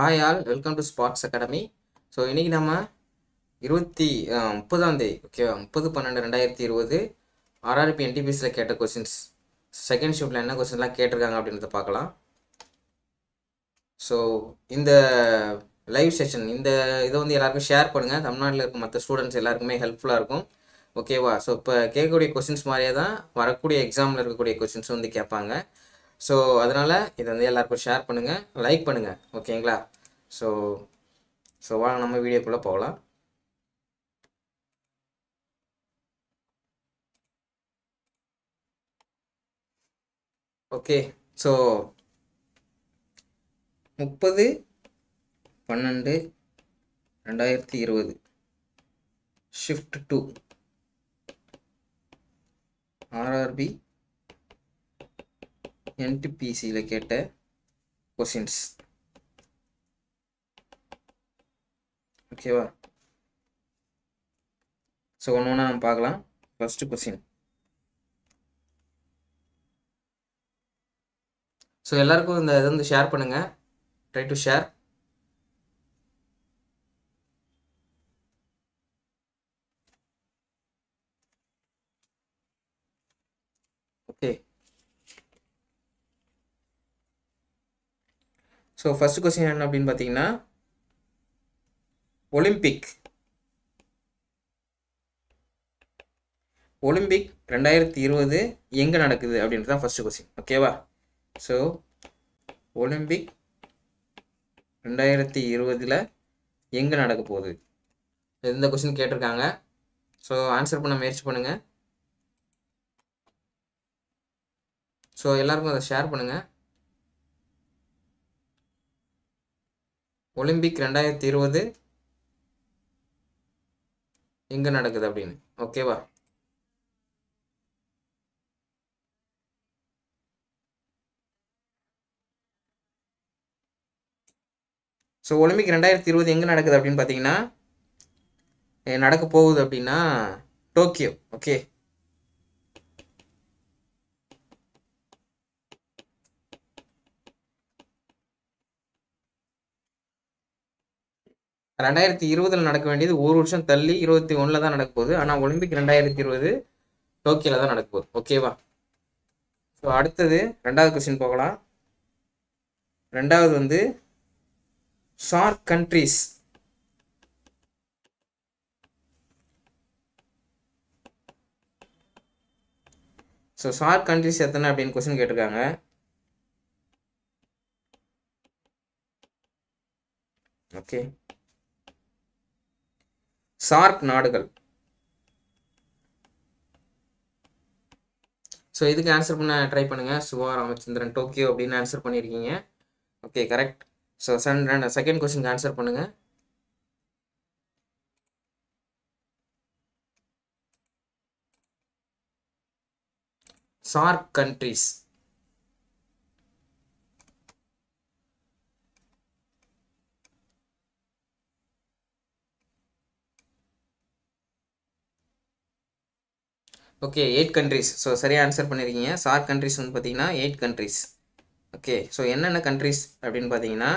Hi all welcome to sports academy so இன்றைக்கி நம்ம இருபத்தி முப்பதாம் தேதி ஓகேவா முப்பது பன்னெண்டு ரெண்டாயிரத்தி இருபது ஆர்ஆர்பி என்டிபிஎஸில் கேட்ட கொஸ்டின்ஸ் செகண்ட் ஷிஃப்ட்டில் என்ன கொஸ்டின்லாம் கேட்டிருக்காங்க அப்படின்றத பார்க்கலாம் ஸோ இந்த லைவ் செஷன் இந்த இதை வந்து எல்லாருக்கும் ஷேர் பண்ணுங்கள் தமிழ்நாட்டில் இருக்க மற்ற ஸ்டூடெண்ட்ஸ் எல்லாருக்குமே ஹெல்ப்ஃபுல்லாக இருக்கும் ஓகேவா ஸோ இப்போ கேட்கக்கூடிய கொஸ்டின்ஸ் மாதிரியே தான் வரக்கூடிய எக்ஸாமில் இருக்கக்கூடிய கொஸ்டின்ஸும் வந்து கேட்பாங்க ஸோ அதனால் இதை வந்து எல்லாருக்கும் ஷேர் பண்ணுங்கள் லைக் பண்ணுங்கள் ஓகேங்களா ஸோ ஸோ வாங்க நம்ம வீடியோக்குள்ளே போகலாம் ஓகே ஸோ முப்பது பன்னெண்டு ரெண்டாயிரத்தி இருபது ஷிஃப்ட் டூ ஆர்ஆர்பி என்டிபிசியில் கேட்ட கொஷின்ஸ் ஓகேவா ஸோ ஒன்று ஒன்றா நம்ம பார்க்கலாம் ஃபஸ்ட்டு கொஸ்டின் ஸோ எல்லாருக்கும் இந்த இது வந்து ஷேர் பண்ணுங்கள் try to share so first question என்ன அப்படின்னு பார்த்தீங்கன்னா ஒலிம்பிக் ஒலிம்பிக் ரெண்டாயிரத்தி இருபது எங்கே நடக்குது அப்படின்றது தான் ஃபஸ்ட்டு கொஸ்டின் ஓகேவா ஸோ ஒலிம்பிக் ரெண்டாயிரத்தி இருபதில் எங்கே நடக்க போகுது எந்த கொஸ்டின் கேட்டிருக்காங்க ஸோ ஆன்சர் பண்ண முயற்சி பண்ணுங்கள் ஸோ எல்லாருக்கும் அதை ஷேர் பண்ணுங்கள் ஒலிம்பிக் ரெண்டாயிரத்தி இருபது எங்கே நடக்குது அப்படின்னு ஓகேவா ஸோ ஒலிம்பிக் ரெண்டாயிரத்தி இருபது எங்கே நடக்குது அப்படின்னு பார்த்தீங்கன்னா நடக்க போகுது அப்படின்னா டோக்கியோ ஓகே ரெண்டாயிரத்தி இருபதில் நடக்க வேண்டியது ஒரு வருஷம் தள்ளி இருபத்தி ஒன்றில் தான் நடக்க போகுது ஆனால் ஒலிம்பிக் ரெண்டாயிரத்தி இருபது டோக்கியோல தான் நடக்க போகுது ஓகேவா ஸோ அடுத்தது ரெண்டாவது கொஸ்டின் போகலாம் ரெண்டாவது வந்து SAARC countries so SAARC countries எத்தனை அப்படின்னு கொஸ்டின் கேட்டிருக்காங்க ஓகே சார்க் நாடுகள் ஸோ இதுக்கு ஆன்சர் பண்ண ட்ரை பண்ணுங்கள் சுபா ராமச்சந்திரன் டோக்கியோ அப்படின்னு ஆன்சர் பண்ணியிருக்கீங்க okay correct so second question answer பண்ணுங்கள் SAARC countries okay eight countries so சரியாக ஆன்சர் பண்ணியிருக்கீங்க சார் கண்ட்ரிஸ் வந்து பார்த்தீங்கன்னா எயிட் கண்ட்ரிஸ் ஓகே ஸோ என்னென்ன கண்ட்ரிஸ் அப்படின்னு பார்த்தீங்கன்னா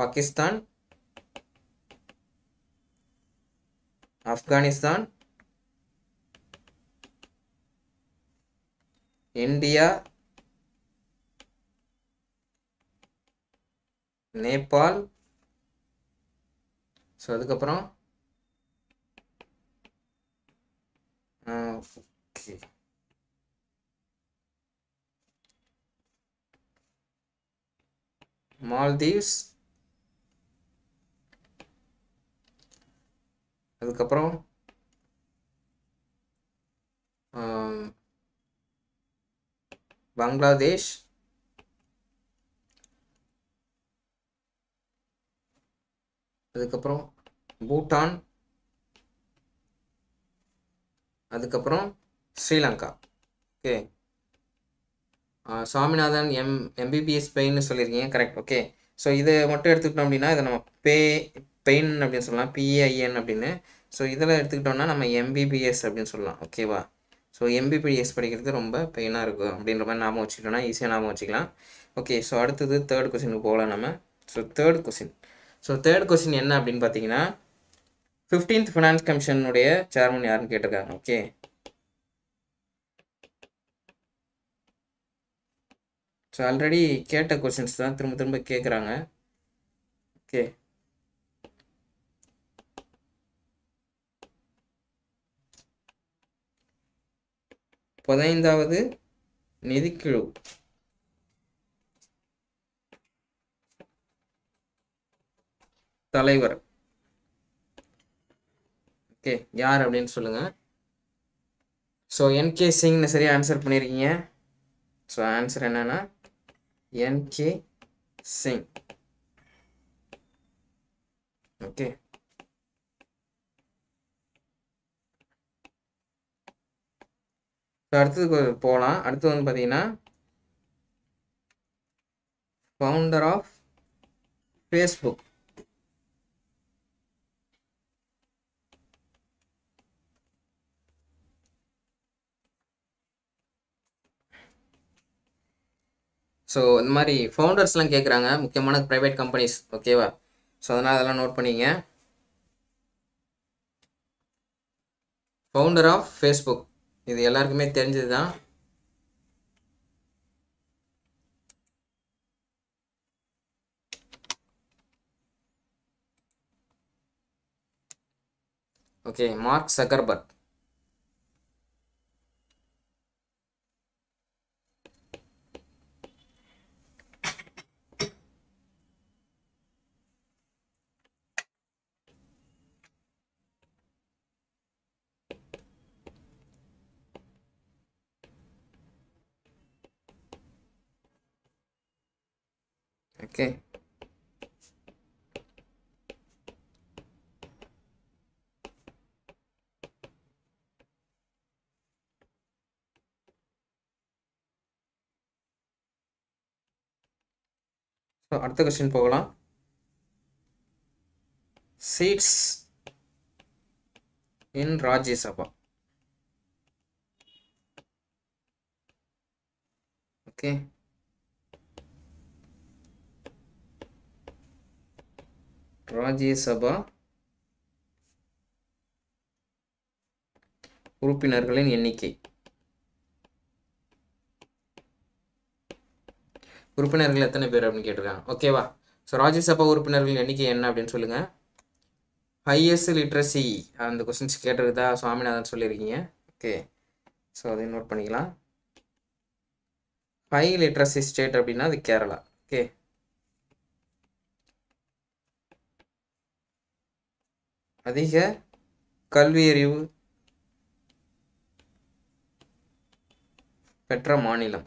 பாகிஸ்தான் ஆப்கானிஸ்தான் இந்தியா நேபாள் ஸோ அதுக்கப்புறம் Uh, okay. மால்தீவ்ஸ் அதுக்கப்புறம் பங்களாதேஷ் அதுக்கப்புறம் பூட்டான் அதுக்கப்புறம் Sri Lanka okay Swaminathan M MBBS பெயின்னு சொல்லியிருக்கீங்க கரெக்ட் ஓகே ஸோ இதை மட்டும் எடுத்துக்கிட்டோம் அப்படின்னா இதை நம்ம பே பெயின் அப்படின்னு சொல்லலாம் பிஏஐஎன் அப்படின்னு ஸோ இதில் எடுத்துக்கிட்டோம்னா நம்ம எம்பிபிஎஸ் அப்படின்னு சொல்லலாம் ஓகேவா ஸோ எம்பிபிஎஸ் படிக்கிறது ரொம்ப பெயினாக இருக்கும் அப்படின்ற மாதிரி ஞாபகம் வச்சுக்கிட்டோம்னா ஈஸியாக ஞாபகம் வச்சுக்கலாம் ஓகே ஸோ அடுத்தது தேர்ட் கொஸ்டினுக்கு போகலாம் நம்ம so third question so third question என்ன அப்படின்னு பார்த்தீங்கன்னா ஃபிஃப்டீன்த் ஃபினான்ஸ் கமிஷனுடைய சேர்மன் யாருன்னு கேட்டிருக்காங்க ஓகே ஸோ ஆல்ரெடி கேட்ட கொஷின்ஸ் தான் திரும்ப திரும்ப கேட்குறாங்க ஓகே பதினைந்தாவது நிதிக்குழு தலைவர் ஓகே யார் அப்படின்னு சொல்லுங்கள் ஸோ என்கே சிங்னு சரியாக ஆன்சர் பண்ணியிருக்கீங்க so answer N N K Singh okay so அடுத்ததுக்கு போகலாம் அடுத்து வந்து பார்த்தீங்கன்னா ஃபவுண்டர் ஆஃப் ஃபேஸ்புக் ஸோ இந்த மாதிரி ஃபவுண்டர்ஸ்லாம் கேட்குறாங்க முக்கியமான ப்ரைவேட் கம்பெனிஸ் ஓகேவா ஸோ அதனால் அதெல்லாம் நோட் பண்ணிங்க ஃபவுண்டர் ஆஃப் ஃபேஸ்புக் இது எல்லாருக்குமே தெரிஞ்சது தான் ஓகே மார்க் சக்கர்பர்க் ஓகே அடுத்த கொஸ்டின் போகலாம் சீட்ஸ் இன் ராஜ்யசபா ஓகே ராஜ்யசபா உறுப்பினர்களின் எண்ணிக்கை உறுப்பினர்கள் எத்தனை பேர் அப்படின்னு கேட்டிருக்காங்க ஓகேவா ஸோ ராஜ்யசபா உறுப்பினர்களின் எண்ணிக்கை என்ன அப்படின்னு சொல்லுங்கள் ஹையஸ்ட் லிட்ரஸி அந்த கொஸ்டின்ஸ் கேட்டிருக்குதா சுவாமிநாதன் சொல்லியிருக்கீங்க ஓகே ஸோ அதையும் நோட் பண்ணிக்கலாம் ஹை லிட்ரஸி ஸ்டேட் அப்படின்னா அது கேரளா ஓகே அதிக கல்வியறிவு பெற்ற மாநிலம்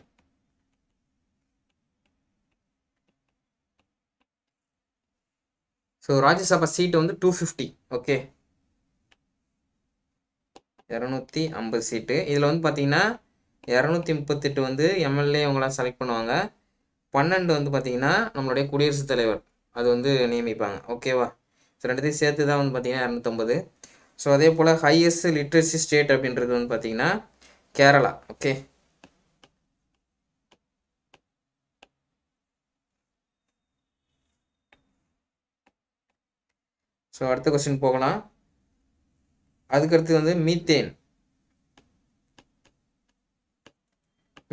ஸோ ராஜ்யசபா சீட்டு வந்து டூ ஃபிஃப்டி ஓகே இரநூத்தி ஐம்பது சீட்டு இதில் வந்து பார்த்தீங்கன்னா இரநூத்தி முப்பத்தெட்டு வந்து எம்எல்ஏ அவங்களாம் செலக்ட் பண்ணுவாங்க பன்னெண்டு வந்து பார்த்தீங்கன்னா நம்மளுடைய குடியரசுத் தலைவர் அது வந்து நியமிப்பாங்க ஓகேவா ஸோ ரெண்டுத்தையும் சேர்த்து தான் வந்து பார்த்திங்கன்னா இரநூத்தொம்பது ஸோ அதே போல் ஹையஸ்ட் லிட்ரஸி ஸ்டேட் அப்படின்றது வந்து பார்த்திங்கன்னா கேரளா ஓகே ஸோ அடுத்த கொஸ்டின் போகலாம் அதுக்கடுத்து வந்து மீத்தேன்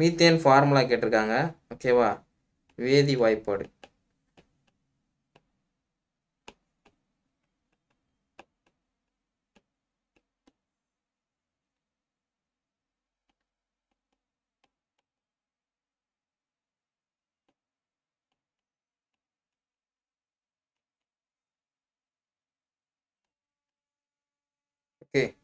மீத்தேன் ஃபார்முலா கேட்டிருக்காங்க ஓகேவா வேதி வாய்ப்பாடு ¿Qué?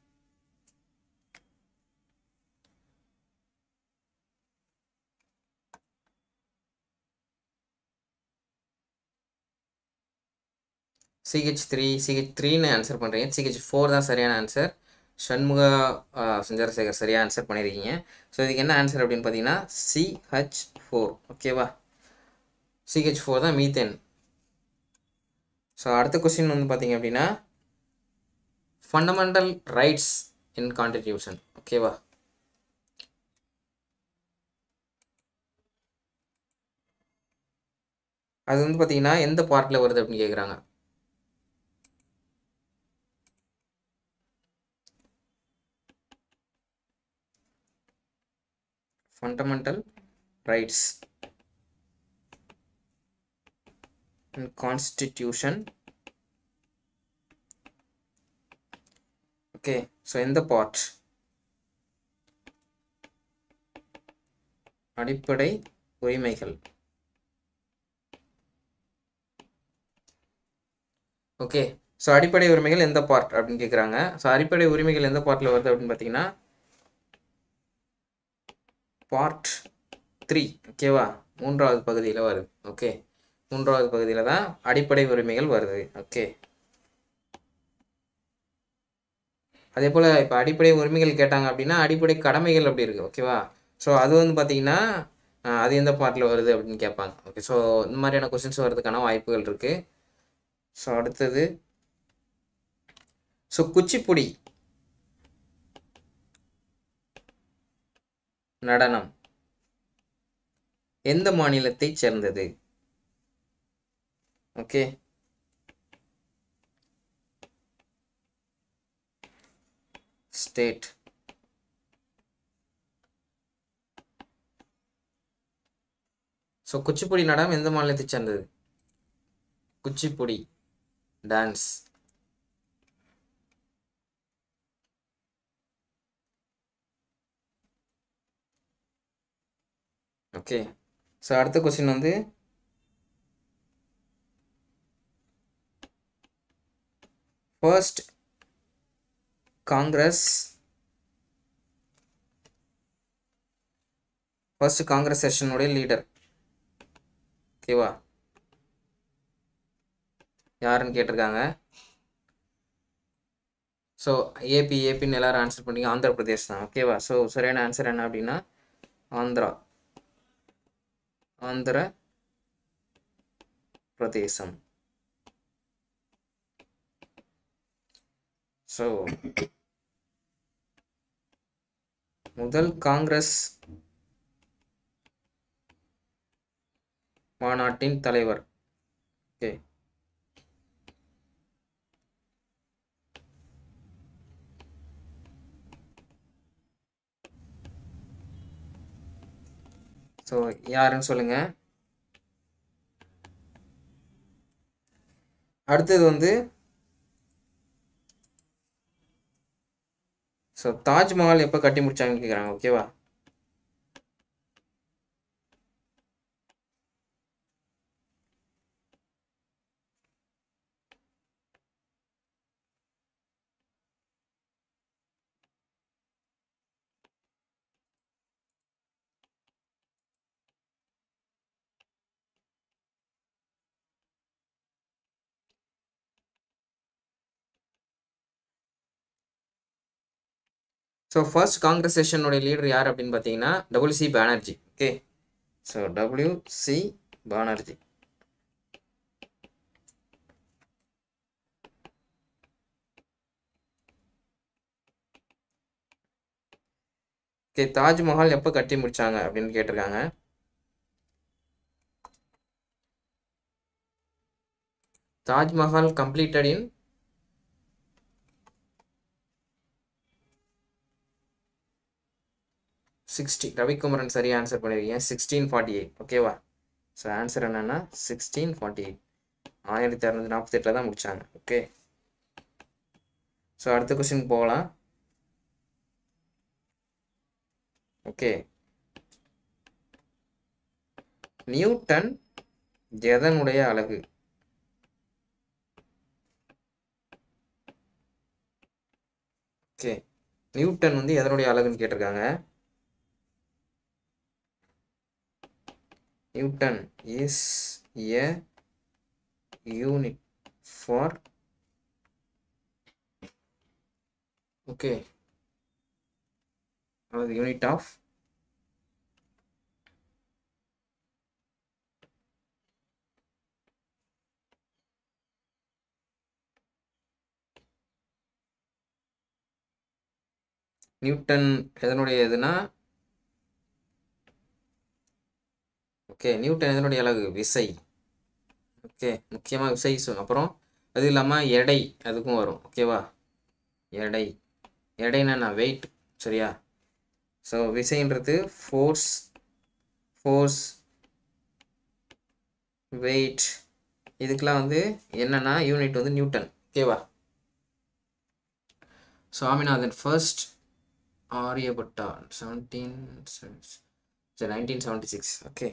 CH three CH answer answer பண்ணுறீங்க சிஹெச் ஃபோர் தான் சரியான ஆன்சர் சண்முக சேகர் சரியான ஆன்சர் பண்ணியிருக்கீங்க ஸோ இதுக்கு என்ன ஆன்சர் அப்படின்னு பார்த்தீங்கன்னா சிஹெச் ஃபோர் ஓகேவா சிஹெச் ஃபோர் தான் மீத்தேன் ஸோ அடுத்த கொஸ்டின் வந்து பார்த்தீங்க அப்படின்னா ஃபண்டமெண்டல் ரைட்ஸ் இன் கான்ஸ்டிடியூஷன் ஓகேவா அது வந்து பார்த்தீங்கன்னா எந்த பார்ட்டில் வருது அப்படின்னு கேட்குறாங்க fundamental rights and constitution okay so in the part அடிப்படை உரிமைகள் ஓகே ஸோ அடிப்படை உரிமைகள் எந்த பார்ட் அப்படின்னு கேட்குறாங்க ஸோ அடிப்படை உரிமைகள் எந்த பார்ட்டில் வருது அப்படின்னு பார்த்தீங்கன்னா பார்ட் த்ரீ ஓகேவா மூன்றாவது பகுதியில் வருது ஓகே மூன்றாவது பகுதியில் தான் அடிப்படை உரிமைகள் வருது ஓகே அதே போல் இப்போ அடிப்படை உரிமைகள் கேட்டாங்க அப்படின்னா அடிப்படை கடமைகள் அப்படி இருக்குது ஓகேவா ஸோ அது வந்து பார்த்திங்கன்னா அது எந்த பாட்டில் வருது அப்படின்னு கேட்பாங்க ஓகே ஸோ இந்த மாதிரியான கொஸ்டின்ஸ் வர்றதுக்கான வாய்ப்புகள் இருக்குது ஸோ அடுத்தது ஸோ குச்சிப்புடி நடனம் எந்த மாநிலத்தை சேர்ந்தது ஓகே state ஸோ குச்சிப்புடி நடனம் எந்த மாநிலத்தை சேர்ந்தது குச்சிப்புடி டான்ஸ் ஓகே ஸோ அடுத்த கொஸ்டின் வந்து ஃபர்ஸ்ட் காங்கிரஸ் ஃபர்ஸ்ட் காங்கிரஸ் செஷனுடைய லீடர் ஓகேவா யாருன்னு கேட்டிருக்காங்க ஸோ ஏபி ஏபின்னு எல்லாரும் ஆன்சர் பண்ணிங்க ஆந்திர பிரதேஷ் தான் ஓகேவா ஸோ சரியான ஆன்சர் என்ன அப்படின்னா ஆந்திரா ஆந்திர பிரதேசம் ஸோ முதல் காங்கிரஸ் மாநாட்டின் தலைவர் ஓகே ஸோ யாருன்னு சொல்லுங்க அடுத்தது வந்து ஸோ தாஜ்மஹால் எப்போ கட்டி முடிச்சாங்கன்னு கேட்குறாங்க ஓகேவா ஸோ ஃபர்ஸ்ட் காங்கிரஸ் செஷனுடைய லீடர் யார் அப்படின்னு பார்த்தீங்கன்னா டபுள்யூசி Banerjee okay so WC Banerjee okay Taj Mahal எப்போ கட்டி முடிச்சாங்க அப்படின்னு கேட்டிருக்காங்க தாஜ்மஹால் கம்ப்ளீட்டட் இன் சிக்ஸ்டி ரவிக்குமரன் சரியாக ஆன்சர் பண்ணியிருக்கீங்க சிக்ஸ்டீன் ஃபார்ட்டி எயிட் ஓகேவா ஸோ ஆன்சர் என்னென்னா சிக்ஸ்டீன் ஃபார்ட்டி எயிட் ஆயிரத்தி அறநூத்தி நாற்பத்தெட்டில் தான் முடித்தாங்க ஓகே ஸோ அடுத்த கொஸ்டின் போகலாம் ஓகே நியூட்டன் எதனுடைய அழகு ஓகே நியூட்டன் வந்து எதனுடைய அழகுன்னு கேட்டிருக்காங்க Newton is a unit for okay or the unit of Newton எதனுடைய இதுனா ஓகே நியூட்டன் எதனுடைய அழகு விசை ஓகே முக்கியமாக விசை அப்புறம் அது இல்லாமல் எடை அதுக்கும் வரும் ஓகேவா எடை எடைனா நான் வெயிட் சரியா ஸோ விசைன்றது ஃபோர்ஸ் ஃபோர்ஸ் வெயிட் இதுக்கெலாம் வந்து என்னென்னா யூனிட் வந்து நியூட்டன் ஓகேவா Swaminathan first Aryabhata seventeen nineteen seventy six okay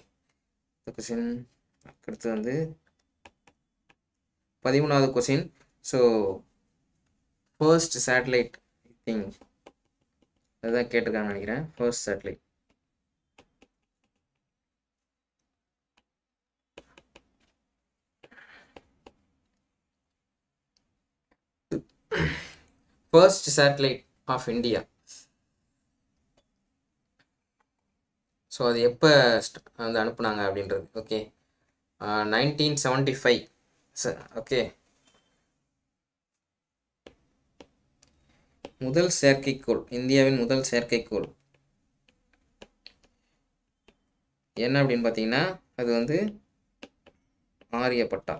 அடுத்த கொஷின் அடுத்து வந்து பதிமூணாவது question so first satellite think அதுதான் கேட்டிருக்காங்கன்னு நினைக்கிறேன் first satellite first satellite of India so அது எப்போ வந்து அனுப்புனாங்க அப்படின்றது okay nineteen seventy five sir okay முதல் செயற்கைக்கோள் இந்தியாவின் முதல் செயற்கைக்கோள் என்ன அப்படின்னு பார்த்தீங்கன்னா அது வந்து ஆரியப்பட்டா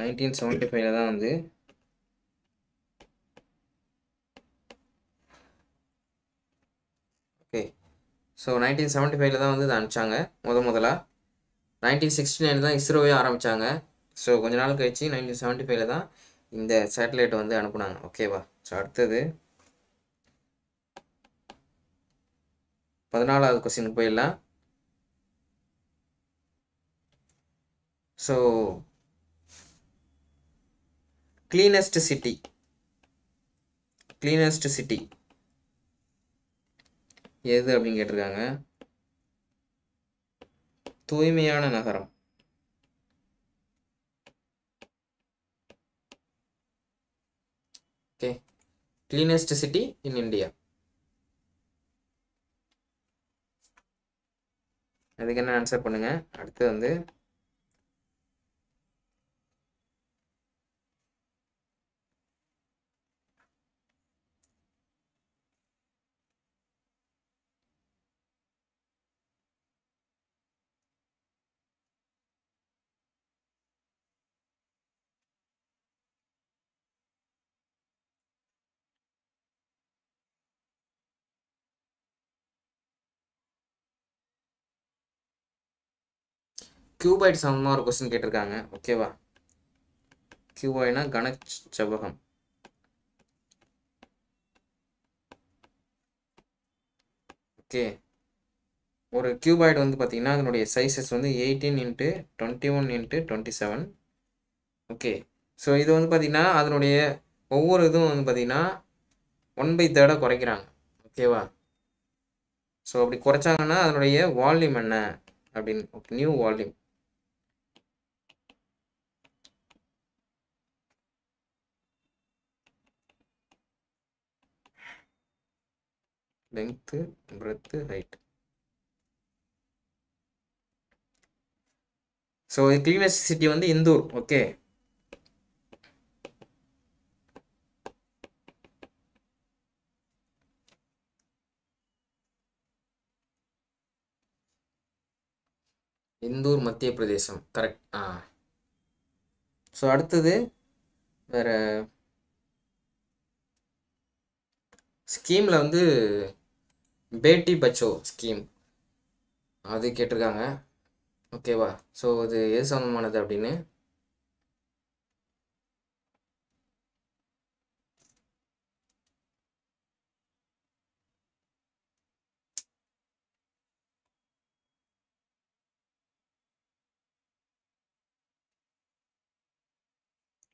நைன்டீன் செவன்ட்டி ஃபைவ்ல தான் வந்து ஸோ நைன்டீன் செவன்ட்டி ஃபைவ்ல தான் வந்து இதை அனுப்பிச்சாங்க முத முதலாக நைன்டீன் சிக்ஸ்டி நைன் தான் இஸ்ரோவே ஆரம்பித்தாங்க ஸோ கொஞ்ச நாள் கழிச்சு நைன்டீன் செவன்ட்டி ஃபைவ்ல தான் இந்த சேட்டலைட் வந்து அனுப்புனாங்க ஓகேவா ஸோ அடுத்தது பதினாலாவது கொஸ்டின் போயிடலாம் so cleanest city cleanest city எது அப்படின்னு கேட்டிருக்காங்க தூய்மையான நகரம் okay cleanest city in India அதுக்கு என்ன ஆன்சர் பண்ணுங்க அடுத்து வந்து கியூபாய்டு சமமாக ஒரு கொஸ்டின் கேட்டிருக்காங்க ஓகேவா கியூபாய்னா கன செவ்வகம் ஓகே ஒரு கியூபாய்டு வந்து பார்த்தீங்கன்னா அதனுடைய சைஸஸ் வந்து eighteen into twenty one into twenty seven okay so இது வந்து பார்த்திங்கன்னா அதனுடைய ஒவ்வொரு இதுவும் வந்து பார்த்திங்கன்னா ஒன் பை தேர்டாக குறைக்கிறாங்க ஓகேவா ஸோ அப்படி குறைச்சாங்கன்னா அதனுடைய வால்யூம் என்ன அப்படின்னு new volume length breadth height so cleanest city வந்து இந்தூர் ஓகே இந்தூர் மத்திய பிரதேசம் கரெக்ட் ஆ ஸோ அடுத்தது வேறு ஸ்கீமில் வந்து பெட்டி பச்சோ ஸ்கீம் பாதி கேட்றாங்க ஓகேவா சோ அது ஏ சமமானது அப்படினு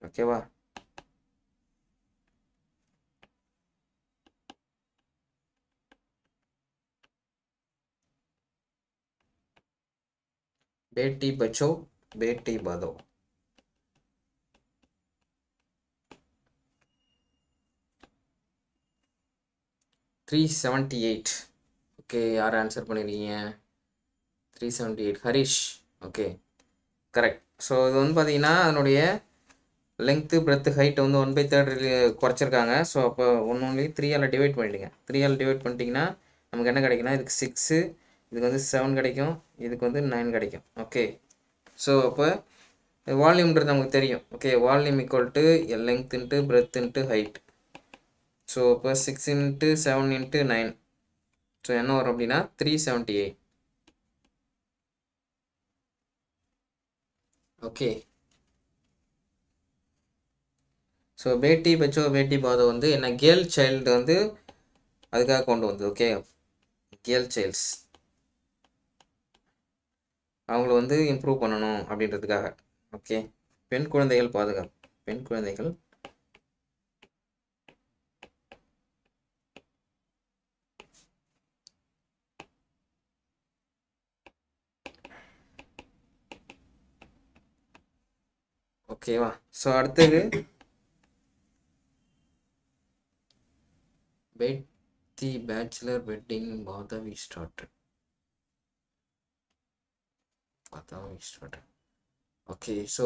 ஓகேவா Beti Bachao Beti Padhao three seventy eight okay யார் ஆன்சர் பண்ணியிருக்கீங்க three seventy eight Harish okay correct so இது வந்து பார்த்தீங்கன்னா அதனுடைய லென்த்து பிரெத்து ஹைட் வந்து ஒன் பை தேர்ட் குறைச்சிருக்காங்க ஸோ அப்போ ஒன்று ஒன்லி த்ரீ ஆல் டிவைட் பண்ணிவிடுங்க த்ரீயால் டிவைட் பண்ணிட்டீங்கன்னா நமக்கு என்ன கிடைக்குன்னா இதுக்கு சிக்ஸு இதுக்கு வந்து செவன் கிடைக்கும் இதுக்கு வந்து நைன் கிடைக்கும் ஓகே ஸோ அப்போ வால்யூம்ன்றது நமக்கு தெரியும் okay volume equal to length into breadth into height so அப்போ six into seven into nine so என்ன வரும் அப்படின்னா three seventy eight okay so Beti Bachao பேட்டி பாதோ வந்து என்ன கேர்ள் சைல்டு வந்து அதுக்காக கொண்டு வந்து ஓகே கேர்ள் சைல்ட்ஸ் அவங்கள வந்து இம்ப்ரூவ் பண்ணணும் அப்படின்றதுக்காக ஓகே பெண் குழந்தைகள் பாதுகாப்பு பெண் குழந்தைகள் ஓகேவா ஸோ அடுத்தது பெட் தி பேச்சுலர் வெட்டிங் பாதவி ஸ்டார்டட் அதான் வேஸ்ட் பண்ணுறேன் ஓகே ஸோ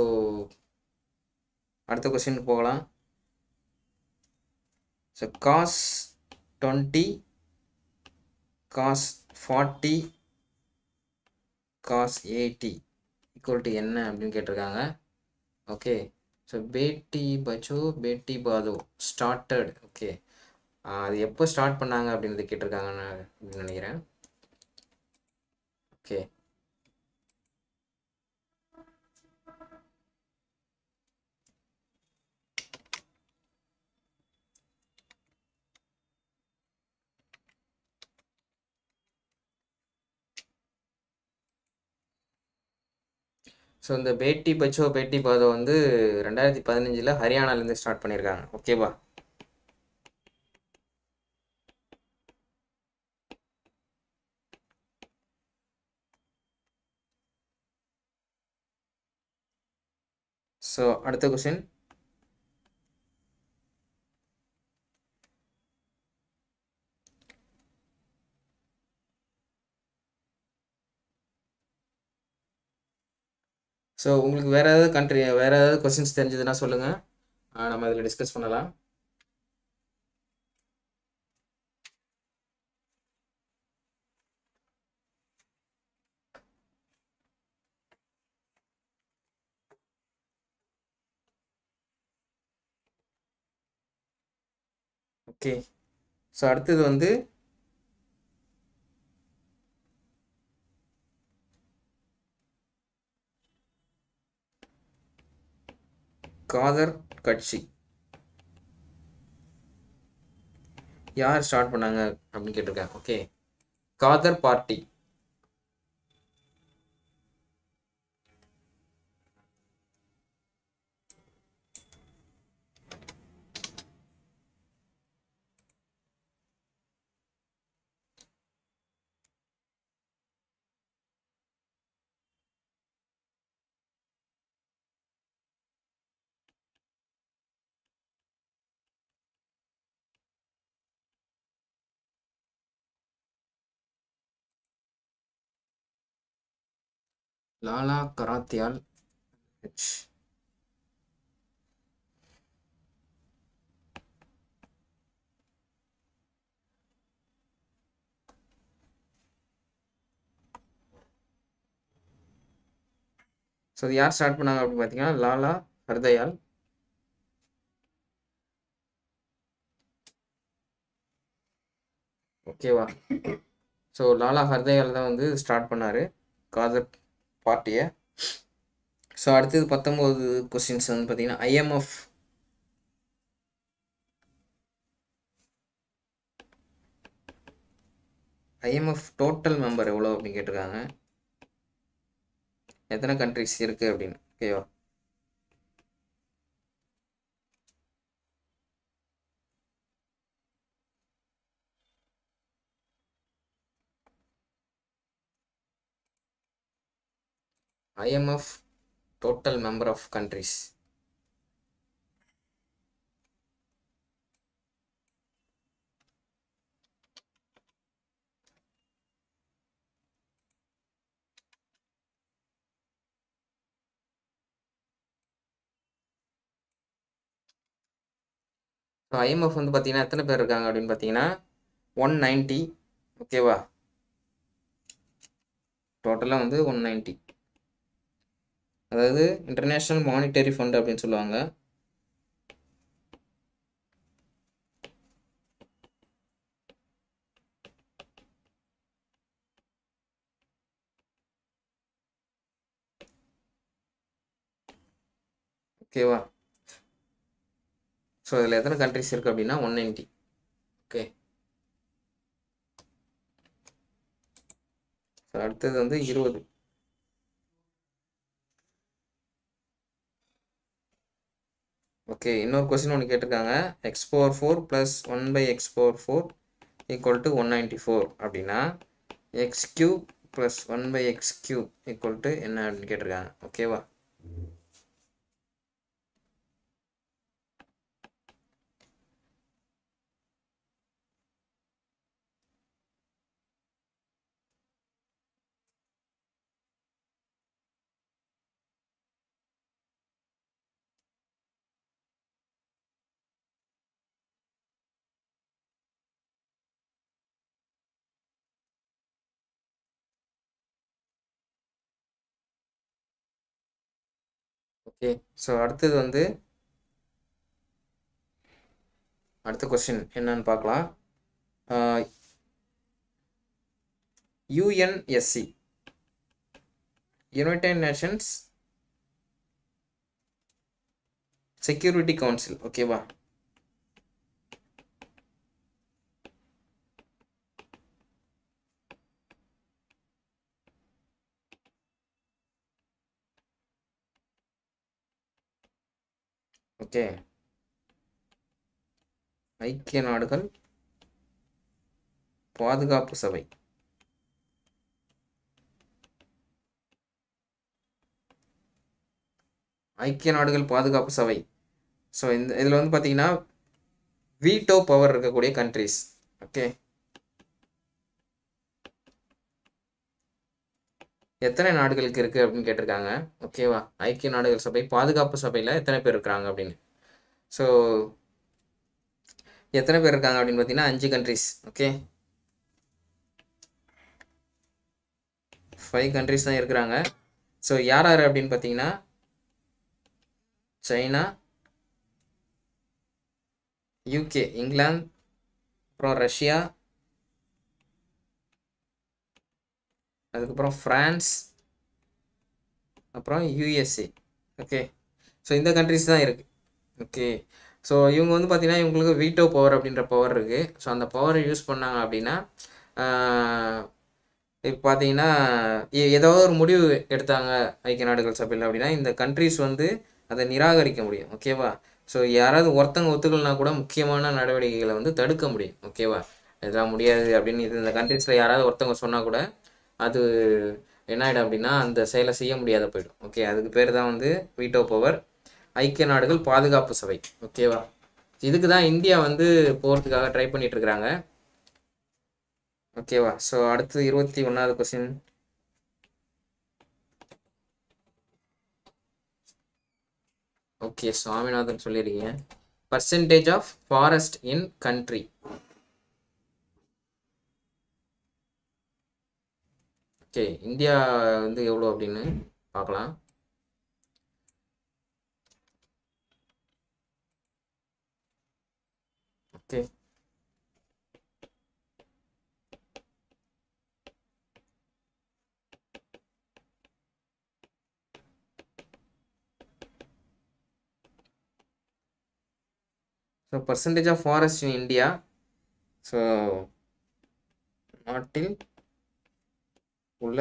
அடுத்த கொஸ்டின் போகலாம் so cos twenty cos forty cos eighty equal என்ன அப்படின்னு கேட்டிருக்காங்க ஓகே ஸோ பேட்டி பச்சோ பேட்டி பாதோ ஸ்டார்டட் ஓகே அது எப்போ ஸ்டார்ட் பண்ணாங்க அப்படின்றது கேட்டிருக்காங்கன்னு நினைக்கிறேன் ஓகே ஸோ இந்த பேட்டி பச்சோ பேட்டி பாதோ வந்து ரெண்டாயிரத்தி பதினஞ்சில் ஹரியானாலேருந்து ஸ்டார்ட் பண்ணியிருக்காங்க ஓகேவா ஸோ அடுத்த கொஸ்டின் ஸோ உங்களுக்கு வேறு ஏதாவது கண்ட்ரி வேறு ஏதாவது கொஸ்டின்ஸ் தெரிஞ்சதுன்னா சொல்லுங்கள் நம்ம அதில் டிஸ்கஸ் பண்ணலாம் ஓகே ஸோ அடுத்தது வந்து காதர் கட்சி யார் ஸ்டார்ட் பண்ணாங்க அப்படின்னு கேட்டிருக்காங்க ஓகே காதர் பார்ட்டி லாலா கராத்தியால் ஸோ யார் ஸ்டார்ட் பண்ணாங்க அப்படின்னு பார்த்தீங்கன்னா லாலா ஹர்தயால் ஓகேவா ஸோ லாலா ஹர்தயால் தான் வந்து ஸ்டார்ட் பண்ணார் காதர் பார்ட்டியை ஸோ அடுத்தது பத்தொம்போது கொஸ்டின்ஸ் வந்து பார்த்தீங்கன்னா ஐஎம்எஃப் ஐஎம்எஃப் டோட்டல் மெம்பர் எவ்வளோ அப்படின்னு கேட்டிருக்காங்க எத்தனை கண்ட்ரிஸ் இருக்குது அப்படின்னு ஓகேவா IMF total number of countries. So IMF வந்து பார்த்தீங்கன்னா எத்தனை பேர் இருக்காங்க அப்படின்னு பார்த்தீங்கன்னா ஒன் நைன்ட்டி ஓகேவா டோட்டலாக வந்து ஒன் நைன்ட்டி அதாவது இன்டர்நேஷ்னல் மானிட்டரி ஃபண்ட் அப்படின்னு சொல்லுவாங்க ஓகேவா ஸோ இதில் எத்தனை கண்ட்ரிஸ் இருக்குது அப்படின்னா ஒன் நைன்டி ஓகே ஸோ அடுத்தது வந்து இருபது ஓகே இன்னொரு கொஸ்டின் ஒன்று கேட்டிருக்காங்க x power four plus one by x power four equal to one ninety four அப்படின்னா x cube plus one by x cube equal to என்ன அப்படின்னு கேட்டிருக்காங்க ஓகேவா ஓகே ஸோ அடுத்தது வந்து அடுத்த கொஸ்டின் என்னன்னு பார்க்கலாம் UNSC united nations security council okay okay ஐக்கிய நாடுகள் பாதுகாப்பு சபை ஐக்கிய நாடுகள் பாதுகாப்பு சபை ஸோ இந்த இதில் வந்து பார்த்தீங்கன்னா வீட்டோ பவர் இருக்கக்கூடிய கண்ட்ரிஸ் ஓகே எத்தனை நாடுகளுக்கு இருக்குது அப்படின்னு கேட்டிருக்காங்க ஓகேவா ஐக்கிய நாடுகள் சபை பாதுகாப்பு சபையில் எத்தனை பேர் இருக்கிறாங்க அப்படின்னு ஸோ எத்தனை பேர் இருக்காங்க அப்படின்னு பார்த்தீங்கன்னா அஞ்சு கண்ட்ரிஸ் ஓகே ஃபைவ் கண்ட்ரிஸ் தான் இருக்கிறாங்க ஸோ யார் யார் அப்படின்னு பார்த்தீங்கன்னா சைனா யூகே இங்கிலாந்து அப்புறம் ரஷ்யா அதுக்கப்புறம் ஃப்ரான்ஸ் அப்புறம் யூஎஸ்ஏ ஓகே ஸோ இந்த கண்ட்ரிஸ் தான் இருக்குது ஓகே ஸோ இவங்க வந்து பார்த்திங்கன்னா இவங்களுக்கு வீட்டோ பவர் அப்படின்ற பவர் இருக்குது ஸோ அந்த பவரை யூஸ் பண்ணாங்க அப்படின்னா இப்போ பார்த்தீங்கன்னா ஏதாவது ஒரு முடிவு எடுத்தாங்க ஐக்கிய நாடுகள் சபையில் அப்படின்னா இந்த கண்ட்ரிஸ் வந்து அதை நிராகரிக்க முடியும் ஓகேவா ஸோ யாராவது ஒருத்தங்க ஒத்துக்கலனா கூட முக்கியமான நடவடிக்கைகளை வந்து தடுக்க முடியும் ஓகேவா இதெல்லாம் முடியாது அப்படின்னு இந்த கண்ட்ரிஸில் யாராவது ஒருத்தவங்க சொன்னால் கூட அது என்ன ஆகிடும் அப்படின்னா அந்த செயலை செய்ய முடியாத போயிடும் ஓகே அதுக்கு பேர் தான் வந்து வீட்டோ பவர் ஐக்கிய நாடுகள் பாதுகாப்பு சபை ஓகேவா இதுக்கு தான் இந்தியா வந்து போகிறதுக்காக ட்ரை பண்ணிட்டு இருக்கிறாங்க ஓகேவா ஸோ அடுத்து இருபத்தி ஒன்றாவது கொஸ்டின் ஓகே சுவாமிநாதன் சொல்லியிருக்கீங்க percentage of forest in country சரி இந்தியா வந்து எவ்வளோ அப்படின்னு பார்க்கலாம் okay so percentage of forest in India so நாட்டில் உள்ள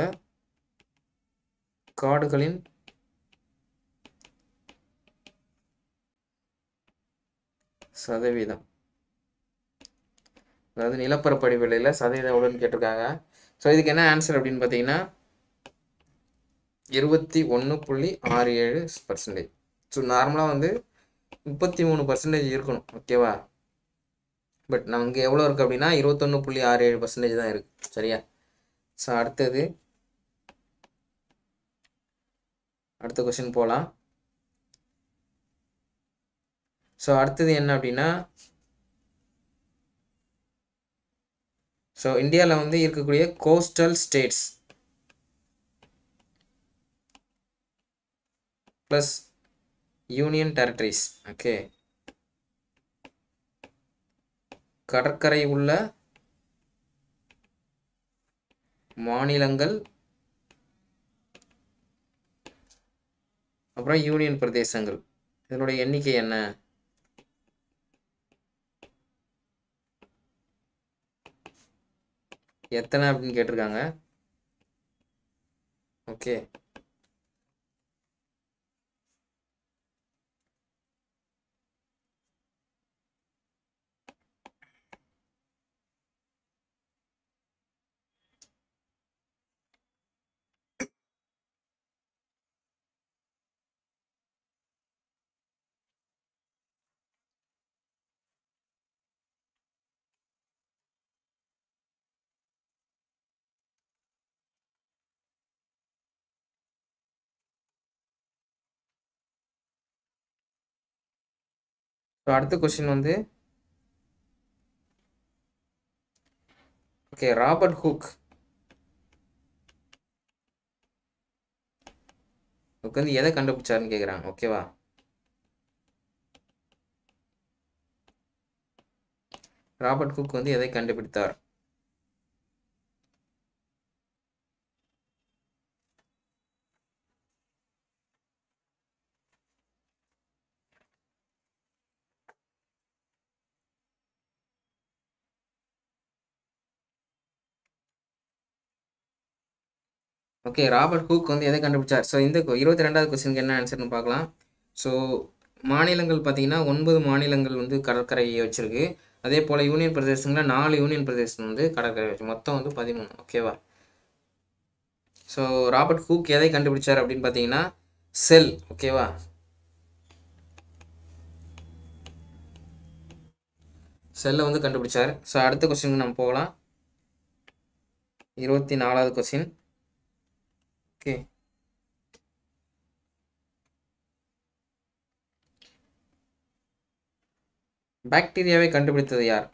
காடுகளின் சதவீதம் அதாவது நிலப்பரப்படி அடிப்படையில் சதவீதம் எவ்வளோன்னு கேட்டிருக்காங்க ஸோ இதுக்கு என்ன ஆன்சர் அப்படின்னு பார்த்தீங்கன்னா இருபத்தி ஒன்று புள்ளி ஆறு ஏழு பர்சன்டேஜ் ஸோ நார்மலாக வந்து முப்பத்தி மூணு பர்சன்டேஜ் இருக்கணும் ஓகேவா பட் நமக்கு எவ்வளோ இருக்குது அப்படின்னா இருபத்தொன்று புள்ளி ஆறு ஏழு பர்சன்டேஜ் தான் இருக்குது சரியா ஸோ அடுத்தது அடுத்த கொஷின் போகலாம் ஸோ அடுத்தது என்ன அப்படின்னா ஸோ இந்தியாவில் வந்து இருக்கக்கூடிய coastal states plus union territories okay கடற்கரை உள்ள மாநிலங்கள் அப்புறம் யூனியன் பிரதேசங்கள் இதனுடைய எண்ணிக்கை என்ன எத்தனை அப்படின்னு கேட்டிருக்காங்க ஓகே ஸோ அடுத்த கொஷின் வந்து ஓகே ராபர்ட் ஹூக் ஹூக் வந்து எதை கண்டுபிடிச்சாருன்னு கேட்குறாங்க ஓகேவா ராபர்ட் குக் வந்து எதை கண்டுபிடித்தார் ஓகே ராபர்ட் ஹூக் வந்து எதை கண்டுபிடிச்சார் ஸோ இந்த இருபத்தி ரெண்டாவது கொஸ்டினுக்கு என்ன ஆன்சர்னு பார்க்கலாம் ஸோ மாநிலங்கள் பார்த்தீங்கன்னா ஒன்பது மாநிலங்கள் வந்து கடற்கரையை வச்சுருக்கு அதே போல் யூனியன் பிரதேசங்களில் நாலு யூனியன் பிரதேசம் வந்து கடற்கரை வச்சு மொத்தம் வந்து பதிமூணு ஓகேவா ஸோ ராபர்ட் ஹூக் எதை கண்டுபிடிச்சார் அப்படின்னு பார்த்தீங்கன்னா செல் ஓகேவா செல்லை வந்து கண்டுபிடிச்சார் ஸோ அடுத்த கொஸ்டினுக்கு நம்ம போகலாம் இருபத்தி நாலாவது கொஸ்டின் Okay. பாக்டீரியாவை கண்டுபிடித்தது யார்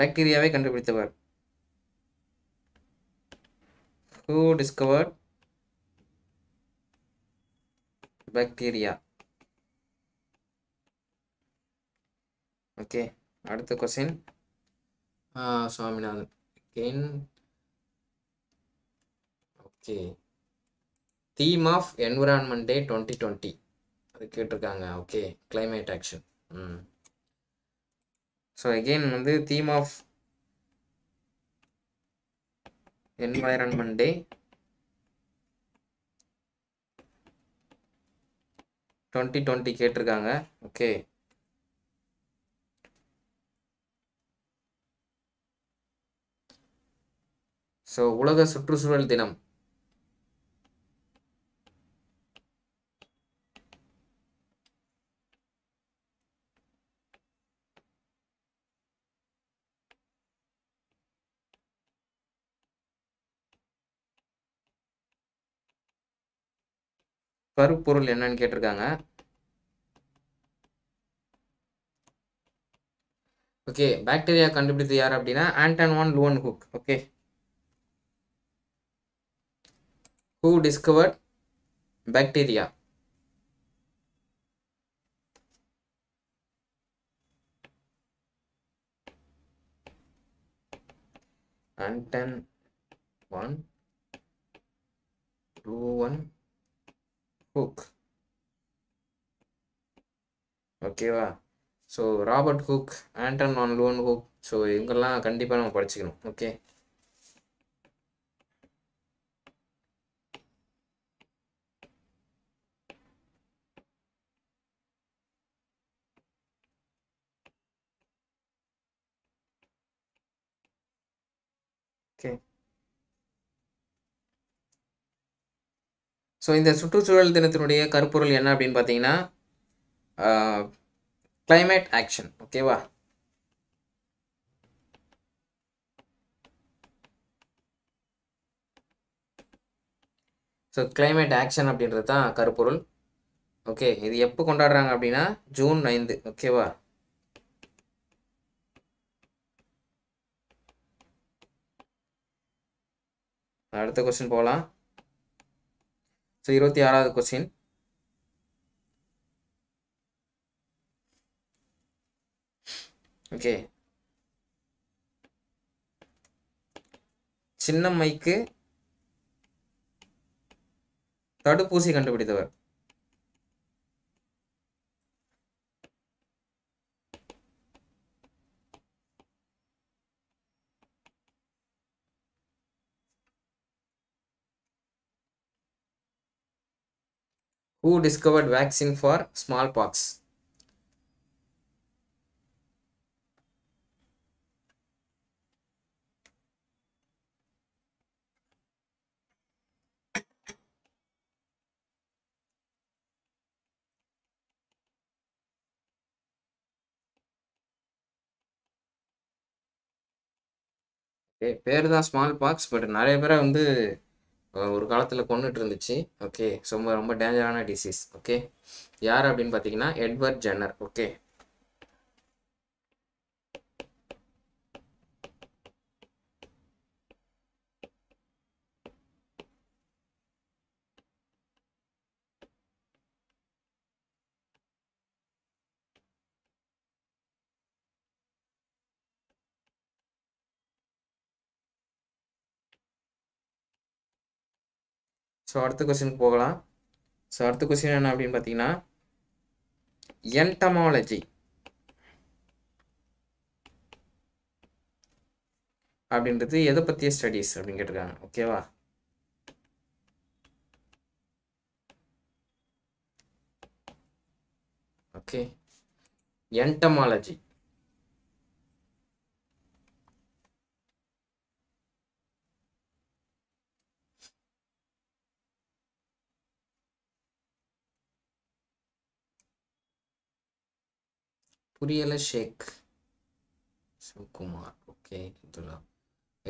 பாக்டீரியாவை கண்டுபிடித்தவர் ஹூ டிஸ்கவர்ட் பாக்டீரியா ஓகே அடுத்த கொஸ்டின் சுவாமிநாதன் கென் okay theme of environment day twenty twenty அது கேட்டிருக்காங்க ஓகே கிளைமேட் ஆக்ஷன் ம் ஸோ எகெயின் வந்து theme of environment day twenty twenty கேட்டிருக்காங்க ஓகே ஸோ உலக சுற்றுச்சூழல் தினம் கருப்பொருள் என்னன்னு கேட்டிருக்காங்க ஓகே பாக்டீரியா கண்டுபிடித்து யார் அப்படின்னா Anton van Leeuwenhoek okay who discovered bacteria Anton van Leeuwenhoek ஓகேவா so Robert Hooke Anton van Leeuwenhoek so இவங்கெல்லாம் கண்டிப்பாக நம்ம படிச்சுக்கணும் ஓகே ஸோ இந்த சுற்றுச்சூழல் தினத்தினுடைய கருப்பொருள் என்ன அப்படின்னு பார்த்தீங்கன்னா கிளைமேட் ஆக்ஷன் ஓகேவா ஸோ கிளைமேட் ஆக்ஷன் அப்படின்றது தான் கருப்பொருள் ஓகே இது எப்போ கொண்டாடுறாங்க அப்படின்னா ஜூன் ஐந்து ஓகேவா அடுத்த கொஸ்டின் போகலாம் ஸோ இருபத்தி ஆறாவது கொஸ்டின் ஓகே சின்னம்மைக்கு தடுப்பூசி கண்டுபிடித்தவர் who discovered vaccine for smallpox பேர் தான் ஸ்மால் பாக்ஸ் பட் நிறைய பேரை வந்து ஒரு காலத்தில் கொண்டுட்டு இருந்துச்சு ஓகே ரொம்ப ரொம்ப டேஞ்சரான டிசீஸ் ஓகே யார் அப்படின்னு பார்த்தீங்கன்னா எட்வர்ட் ஜென்னர் ஓகே ஸோ அடுத்த கொஸ்டினுக்கு போகலாம் ஸோ அடுத்த கொஸ்டின் என்ன அப்படின்னு பார்த்தீங்கன்னா என்டமாலஜி அப்படின்றது எதை பற்றிய ஸ்டடீஸ் அப்படின்னு கேட்டிருக்காங்க ஓகேவா ஓகே என்டமாலஜி புரியல Sheikh Sivakumar okay Abdullah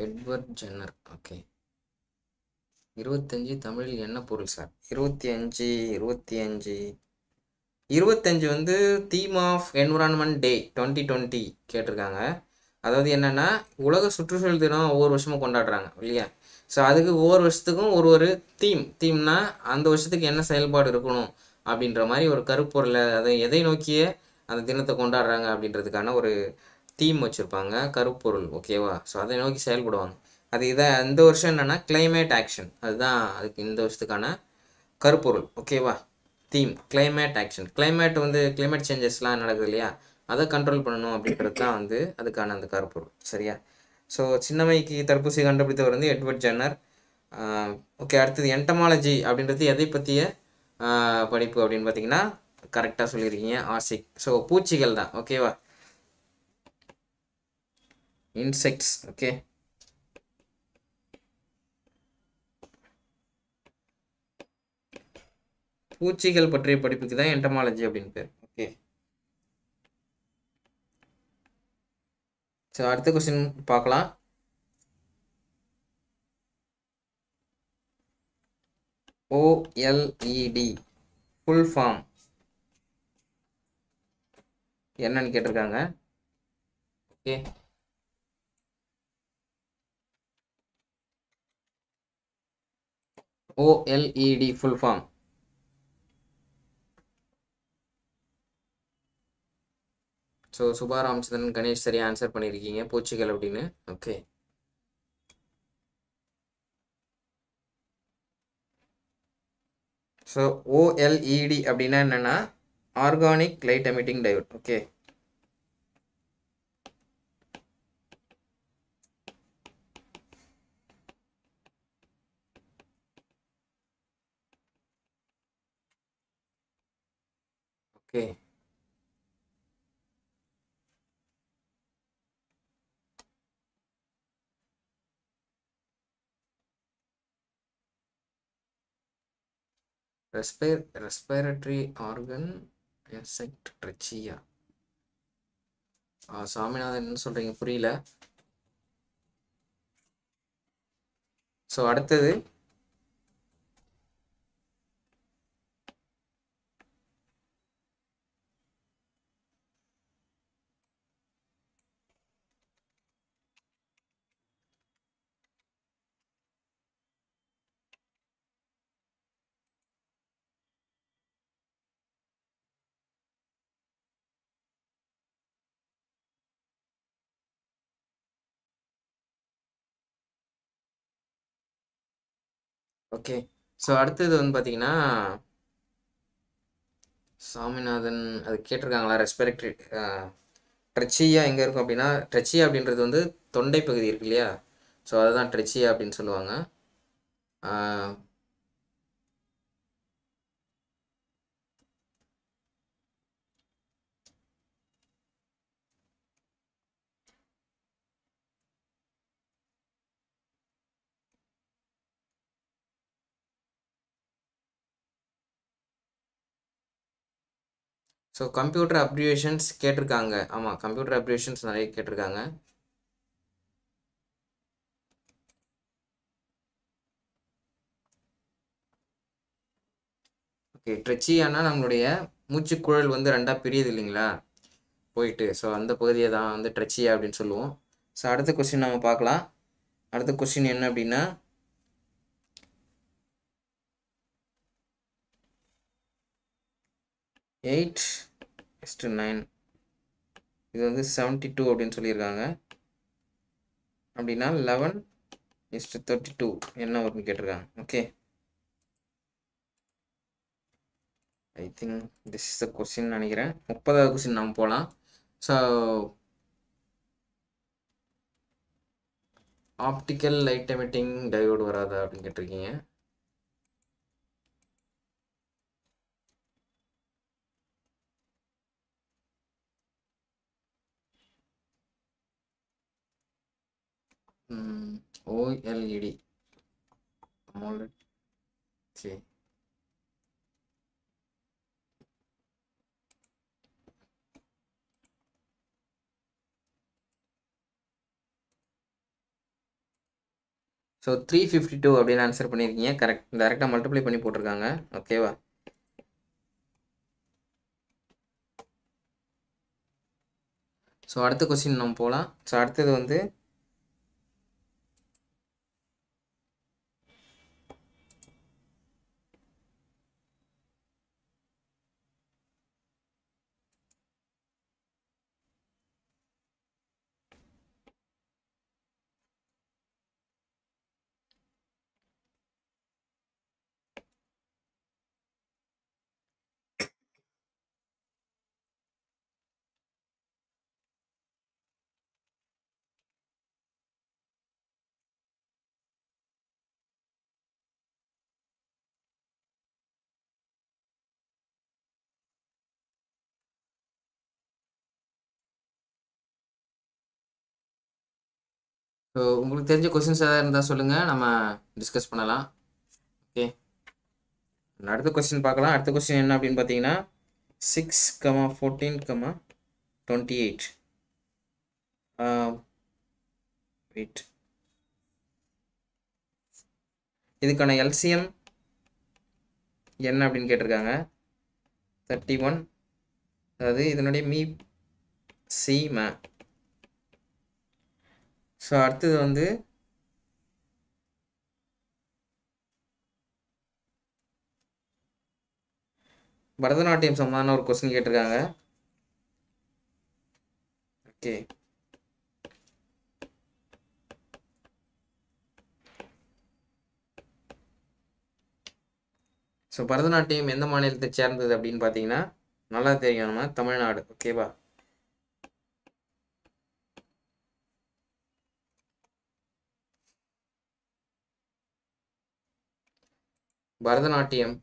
Edward Jenner okay இருபத்தஞ்சி தமிழில் என்ன பொருள் சார் இருபத்தி அஞ்சு இருபத்தி அஞ்சு இருபத்தஞ்சு வந்து theme of environment day twenty twenty கேட்டிருக்காங்க அதாவது என்னென்னா உலக சுற்றுச்சூழல் தினம் ஒவ்வொரு வருஷமும் கொண்டாடுறாங்க இல்லையா ஸோ அதுக்கு ஒவ்வொரு வருஷத்துக்கும் ஒரு ஒரு தீம் தீம்னா அந்த வருஷத்துக்கு என்ன செயல்பாடு இருக்கணும் அப்படின்ற மாதிரி ஒரு கருப்பொருளை அதை எதை நோக்கிய அந்த தினத்தை கொண்டாடுறாங்க அப்படின்றதுக்கான ஒரு தீம் வச்சுருப்பாங்க கருப்பொருள் ஓகேவா ஸோ அதை நோக்கி செயல்படுவாங்க அது இதை இந்த வருஷம் என்னென்னா கிளைமேட் ஆக்ஷன் அதுதான் அதுக்கு இந்த வருஷத்துக்கான கருப்பொருள் ஓகேவா தீம் கிளைமேட் ஆக்ஷன் கிளைமேட் வந்து கிளைமேட் சேஞ்சஸ்லாம் நடக்குது இல்லையா அதை கண்ட்ரோல் பண்ணணும் அப்படின்றது தான் வந்து அதுக்கான அந்த கருப்பொருள் சரியா ஸோ சின்னமைக்கு தடுப்பூசி கண்டுபிடித்தவர் வந்து எட்வர்ட் ஜென்னர் ஓகே அடுத்தது என்டமாலஜி அப்படின்றது எதை பற்றிய படிப்பு அப்படின்னு பார்த்தீங்கன்னா கரெக்டாக சொல்லியிருக்கீங்க ஆசிக் ஸோ பூச்சிகள் தான் ஓகேவா இன்செக்ட்ஸ் ஓகே பூச்சிகள் பற்றிய படிப்புக்கு தான் என்டமாலஜி அப்படின்னு பேர் ஓகே ஸோ அடுத்த கொஸ்டின் பார்க்கலாம் ஓஎல்இடி ஃபுல் ஃபார்ம் என்னன்னு கேட்டிருக்காங்க okay OLED full form so Subha Ramachandran Ganesh சரி ஆன்சர் பண்ணியிருக்கீங்க பூச்சிகள் அப்படின்னு ஓகே ஸோ ஓஎல்இடி அப்படின்னா என்னென்னா organic light emitting diode okay okay respiratory organ பேர் செக்ட் சாமிநாதன் என்ன புரியல ஸோ அடுத்தது ஓகே ஸோ அடுத்தது வந்து பார்த்தீங்கன்னா சாமிநாதன் அது கேட்டிருக்காங்களா ரெஸ்பிரக்டரி ட்ரெச்சியா எங்கே இருக்கும் அப்படின்னா ட்ரெச்சியா அப்படின்றது வந்து தொண்டை பகுதி இருக்கு இல்லையா ஸோ அதை தான் ட்ரெச்சியா அப்படின்னு சொல்லுவாங்க ஸோ கம்ப்யூட்டர் அப்ரிவேஷன்ஸ் கேட்டிருக்காங்க ஆமாம் கம்ப்யூட்டர் அப்ரிவேஷன்ஸ் நிறைய கேட்டிருக்காங்க ஓகே ட்ரெச்சி ஆனால் நம்மளுடைய மூச்சுக்குழல் வந்து ரெண்டாக பிரியுது இல்லைங்களா போயிட்டு ஸோ அந்த பகுதியை தான் வந்து ட்ரெச்சியா அப்படின்னு சொல்லுவோம் ஸோ அடுத்த கொஸ்டின் நம்ம பார்க்கலாம் அடுத்த கொஸ்டின் என்ன அப்படின்னா எயிட் நெக்ஸ்ட்டு நைன் இது வந்து செவன்ட்டி டூ அப்படின்னு சொல்லியிருக்காங்க அப்படின்னா லெவன் இஸ்ட் தேர்ட்டி டூ என்ன வரும்னு கேட்டிருக்காங்க okay I think this is the question நினைக்கிறேன் முப்பதாவது கொஸ்டின் நம்ம போகலாம் so optical light emitting diode வராதா அப்படின்னு கேட்டிருக்கீங்க OLED AMOLED sí so three fifty two அப்படின்னு ஆன்சர் பண்ணியிருக்கீங்க கரெக்ட் டேரெக்டாக மல்டிப்ளை பண்ணி போட்டிருக்காங்க ஓகேவா ஸோ அடுத்த கொஸ்டின் நம்ம போகலாம் ஸோ அடுத்தது வந்து ஸோ உங்களுக்கு தெரிஞ்ச கொஸ்டின்ஸ் எதாவது இருந்தால் சொல்லுங்கள் நம்ம டிஸ்கஸ் பண்ணலாம் ஓகே அடுத்த கொஸ்டின் பார்க்கலாம் அடுத்த கொஸ்டின் என்ன அப்படின்னு பார்த்தீங்கன்னா six comma fourteen comma twenty eight wait இதுக்கான எல்சிஎம் என்ன அப்படின்னு கேட்டிருக்காங்க தேர்ட்டி ஒன் அதாவது இதனுடைய மீ சி மே ஸோ அடுத்தது வந்து பரதநாட்டியம் சம்பந்தமான ஒரு கொஸ்டின் கேட்டிருக்காங்க ஓகே ஸோ பரதநாட்டியம் எந்த மாநிலத்தை சேர்ந்தது அப்படின்னு பார்த்தீங்கன்னா நல்லா தெரியும் நம்ம தமிழ்நாடு ஓகேவா பரதநாட்டியம்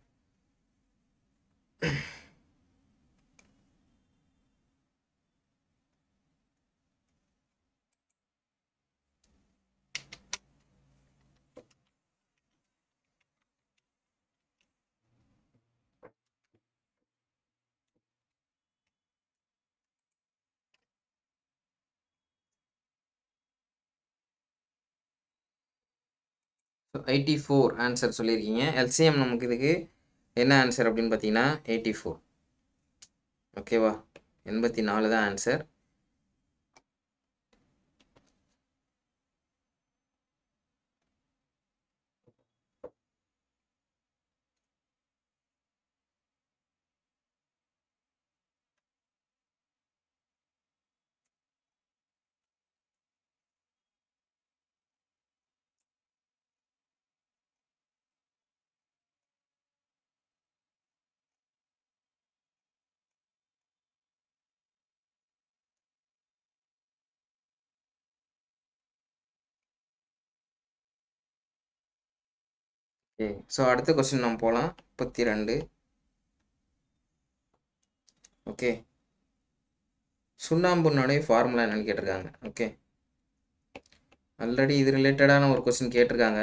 எயிட்டி ஃபோர் ஆன்சர் சொல்லியிருக்கீங்க எல்சிஎம் நமக்கு இதுக்கு என்ன ஆன்சர் அப்படின்னு பார்த்தீங்கன்னா எயிட்டி ஃபோர் ஓகேவா எண்பத்தி நாலு தான் ஆன்சர் ஓகே ஸோ அடுத்த கொஸ்டின் நம்ம போகலாம் முப்பத்தி ரெண்டு ஓகே சுண்ணாம்புனுடைய ஃபார்முலா என்னென்னு கேட்டிருக்காங்க ஓகே ஆல்ரெடி இது ரிலேட்டடான ஒரு கொஸ்டின் கேட்டிருக்காங்க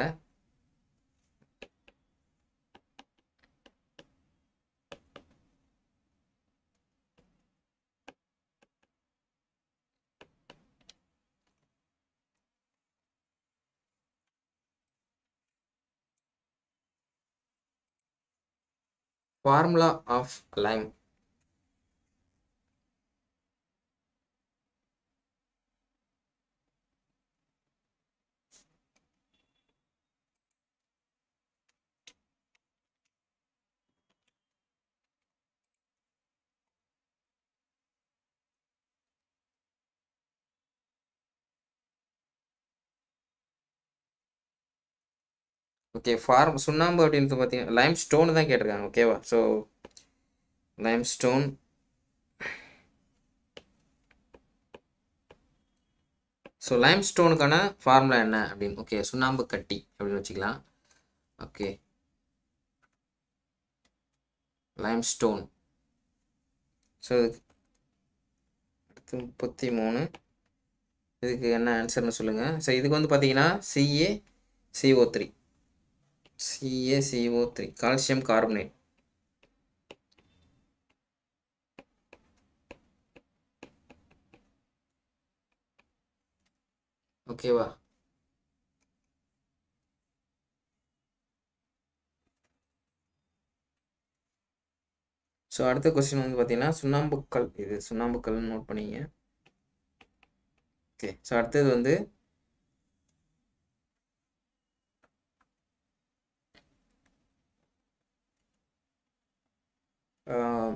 formula of lime okay form சுண்ணாம்பு அப்படின்றது பார்த்தீங்கன்னா லைம் ஸ்டோன் தான் கேட்டிருக்காங்க ஓகேவா ஸோ லைம் ஸ்டோன் ஸோ லைம் ஸ்டோனுக்கான ஃபார்முலா என்ன அப்படின்னு ஓகே சுண்ணாம்பு கட்டி அப்படின்னு வச்சுக்கலாம் ஓகே லைம் ஸ்டோன் ஸோ அடுத்து முப்பத்தி மூணு இதுக்கு என்ன ஆன்சர்னு சொல்லுங்கள் ஸோ இதுக்கு வந்து பார்த்தீங்கன்னா CA CO three CACO three calcium carbonate ஓகேவா ஸோ அடுத்த கொஸ்டின் வந்து பார்த்தீங்கன்னா சுண்ணாம்புக்கல் இது சுண்ணாம்புக்கல்னு நோட் பண்ணிங்க ஓகே ஸோ அடுத்தது வந்து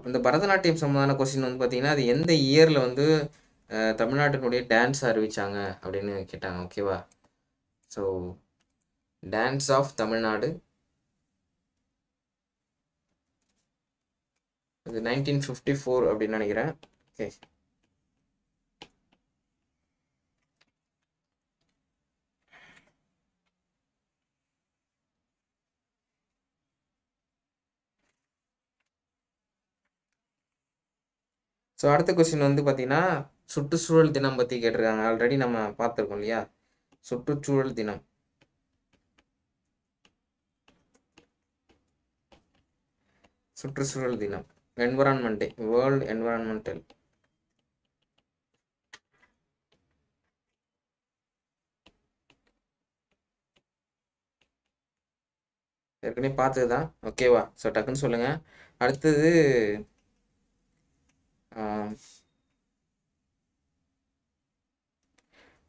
இந்த பரதநாட்டியம் சம்மந்தமான கொஸ்டின் வந்து பார்த்தீங்கன்னா அது எந்த இயரில் வந்து தமிழ்நாட்டினுடைய டான்ஸ் அறிவித்தாங்க அப்படின்னு கேட்டாங்க ஓகேவா ஸோ டான்ஸ் ஆஃப் தமிழ்நாடு இது நைன்டீன் ஃபிஃப்டி ஃபோர் அப்படின்னு நினைக்கிறேன் ஓகே ஸோ அடுத்த கொஸ்டின் வந்து பார்த்தீங்கன்னா சுற்றுச்சூழல் தினம் பற்றி கேட்டிருக்காங்க ஆல்ரெடி நம்ம பார்த்துருக்கோம் இல்லையா சுற்றுச்சூழல் தினம் சுற்றுச்சூழல் தினம் என்வரான்மெண்ட் டே வேர்ல்டு என்வரான்மெண்டல் ஏற்கனவே பார்த்தது தான் ஓகேவா ஸோ டக்குன்னு சொல்லுங்கள் அடுத்தது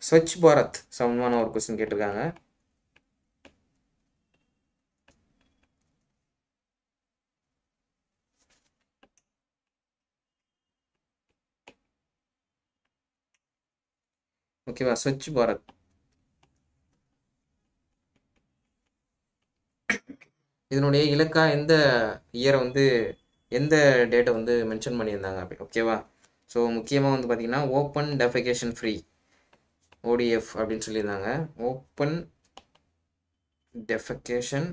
ஸ்வச் பாரத் சம்பந்தமான ஒரு கொஸ்டின் கேட்டிருக்காங்க ஓகேவா ஸ்வச் பாரத் இதனுடைய இலக்கா எந்த இயரை வந்து எந்த டேட்டை வந்து மென்ஷன் பண்ணியிருந்தாங்க அப்படி ஓகேவா ஸோ முக்கியமாக வந்து பார்த்திங்கன்னா ஓப்பன் டெஃபிகேஷன் ஃப்ரீ ஓடிஎஃப் அப்படின்னு சொல்லியிருந்தாங்க ஓப்பன் டெஃபிகேஷன்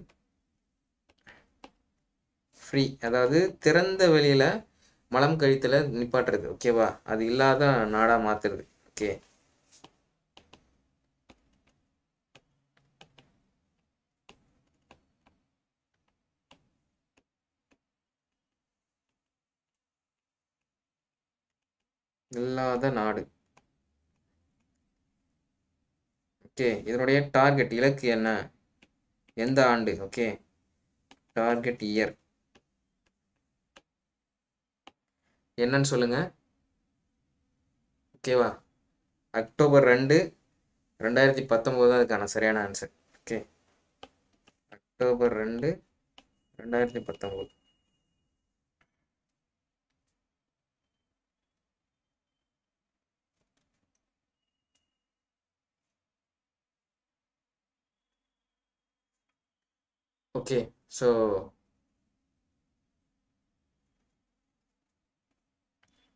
ஃப்ரீ அதாவது திறந்த வெளியில் மலம் கழித்தலை நிப்பாட்டுறது ஓகேவா அது இல்லாத நாடாக மாற்றுறது ஓகே இல்லாத நாடு ஓகே இதனுடைய டார்கெட் இலக்கு என்ன எந்த ஆண்டு ஓகே டார்கெட் இயர் என்னன்னு சொல்லுங்க ஓகேவா அக்டோபர் ரெண்டு ரெண்டாயிரத்தி பத்தொம்போது தான் அதுக்கான சரியான ஆன்சர் ஓகே அக்டோபர் ரெண்டு ரெண்டாயிரத்தி பத்தொம்போது okay so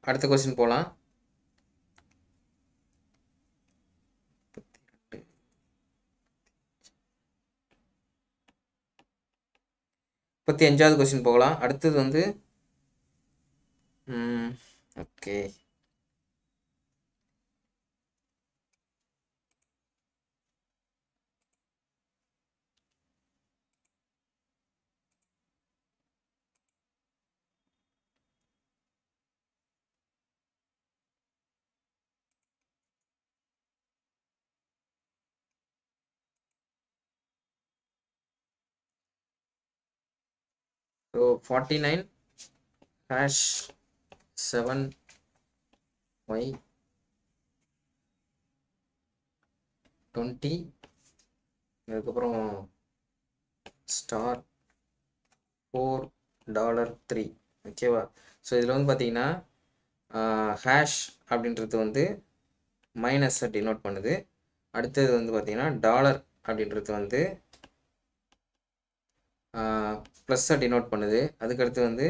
அடுத்த கொஸ்டின் போகலாம் முப்பத்தி அஞ்சாவது கொஸ்டின் போகலாம் அடுத்தது வந்து okay so forty nine hash seven y twenty அதுக்கப்புறம் ஸ்டார் ஃபோர் டாலர் த்ரீ ஓகேவா ஸோ இதில் வந்து பார்த்தீங்கன்னா ஹேஷ் அப்படின்றது வந்து மைனஸை டினோட் பண்ணுது அடுத்தது வந்து பார்த்தீங்கன்னா டாலர் அப்படின்றது வந்து ப்ளஸ்ஸாக டினோட் பண்ணுது அதுக்கடுத்து வந்து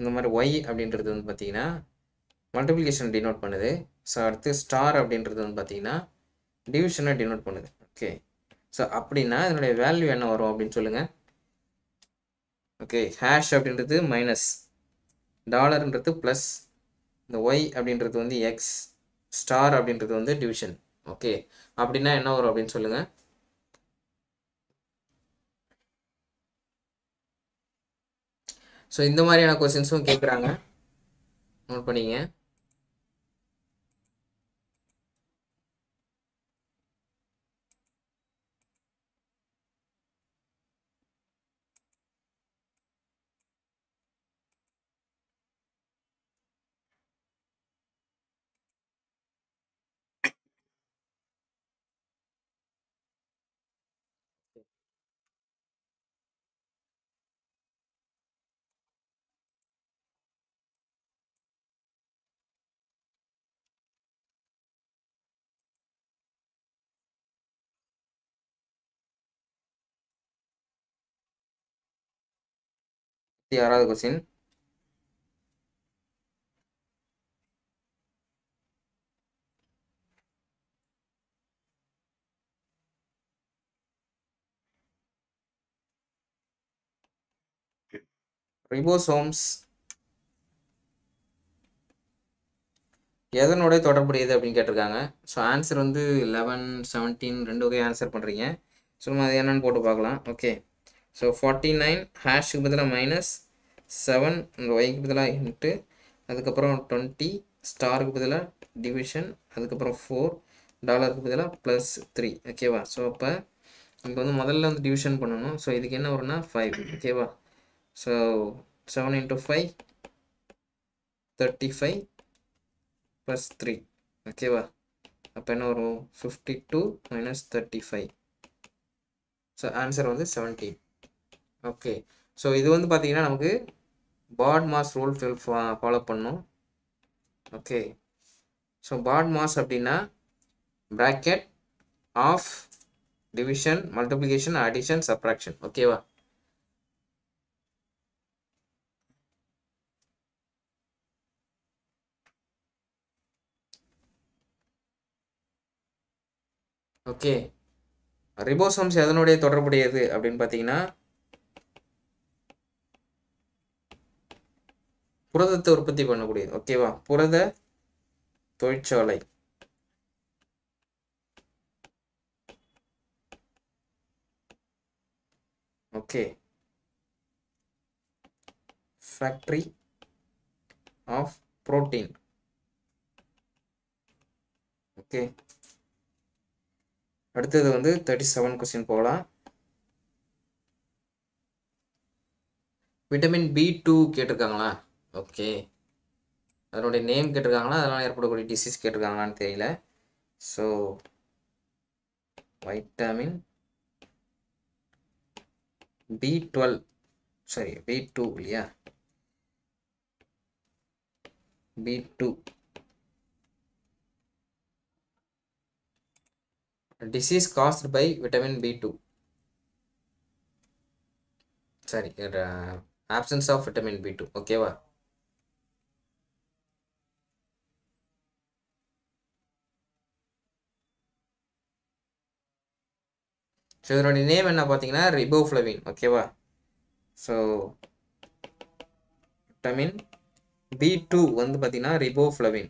இந்த மாதிரி ஒய் அப்படின்றது வந்து பார்த்திங்கன்னா மல்டிப்ளிகேஷன் டினோட் பண்ணுது ஸோ அடுத்து ஸ்டார் அப்படின்றது வந்து பார்த்திங்கன்னா டிவிஷனை டினோட் பண்ணுது ஓகே ஸோ அப்படின்னா இதனுடைய வேல்யூ என்ன வரும் அப்படின்னு சொல்லுங்கள் ஓகே ஹேஷ் அப்படின்றது மைனஸ் டாலர்ன்றது ப்ளஸ் இந்த ஒய் அப்படின்றது வந்து எக்ஸ் ஸ்டார் அப்படின்றது வந்து டிவிஷன் ஓகே அப்படின்னா என்ன வரும் அப்படின்னு சொல்லுங்கள் ஸோ இந்த மாதிரியான கொஸ்டின்ஸும் கேட்குறாங்க நோட் பண்ணிங்க ஆறாவது கொஸ்டின் ரிபோசோம்ஸ் எதனோட தொடர்புடையது அப்படின்னு கேட்டிருக்காங்க ஸோ ஆன்சர் வந்து லெவன் செவன்டீன் ரெண்டு வகை ஆன்சர் பண்ணுறீங்க சும்மா அது என்னன்னு போட்டு பார்க்கலாம் ஓகே ஸோ ஃபார்ட்டி நைன் ஹேஷுக்கு பதிலாக மைனஸ் செவன் ஒய்க்கு பதிலாக இன்ட்டு அதுக்கப்புறம் டுவெண்ட்டி ஸ்டாருக்கு பதிலாக டிவிஷன் அதுக்கப்புறம் ஃபோர் டாலருக்கு பதிலாக ப்ளஸ் த்ரீ ஓகேவா ஸோ அப்போ இங்கே வந்து முதல்ல வந்து டிவிஷன் பண்ணனும் ஸோ இதுக்கு என்ன வரும்னா ஃபைவ் ஓகேவா so seven into five thirty five plus three ஓகேவா அப்போ என்ன வரும் 52 two minus thirty five so answer வந்து 17 ஓகே ஸோ இது வந்து பார்த்தீங்கன்னா நமக்கு பாட் மாஸ் ரூல் ஃபாலோ பண்ணும் ஓகே ஸோ பாட் மாஸ் அப்படின்னா bracket of division multiplication addition subtraction ஓகேவா ஓகே ரிபோசோம்ஸ் எதனுடைய தொடர்புடையது அப்படின்னு பார்த்தீங்கன்னா புரதத்தை உற்பத்தி பண்ணக்கூடியது ஓகேவா புரத தொழிற்சாலை okay factory of protein okay அடுத்தது வந்து தேர்ட்டி செவன் கொஸ்டின் போகலாம் விட்டமின் பி டூ கேட்டிருக்காங்களா ஓகே அதனுடைய நேம் கேட்டிருக்காங்களா அதெல்லாம் ஏற்படக்கூடிய டிசீஸ் கேட்டிருக்காங்களான்னு தெரியல so vitamin B twelve sorry B two இல்லையா B two disease caused by vitamin B two sorry options of vitamin B two ஓகேவா ஸோ இதனுடைய நேம் என்ன பார்த்தீங்கன்னா ரிபோஃப்ளவின் ஓகேவா ஸோ விட்டமின் பி டூ வந்து பார்த்தீங்கன்னா ரிபோஃப்ளவின்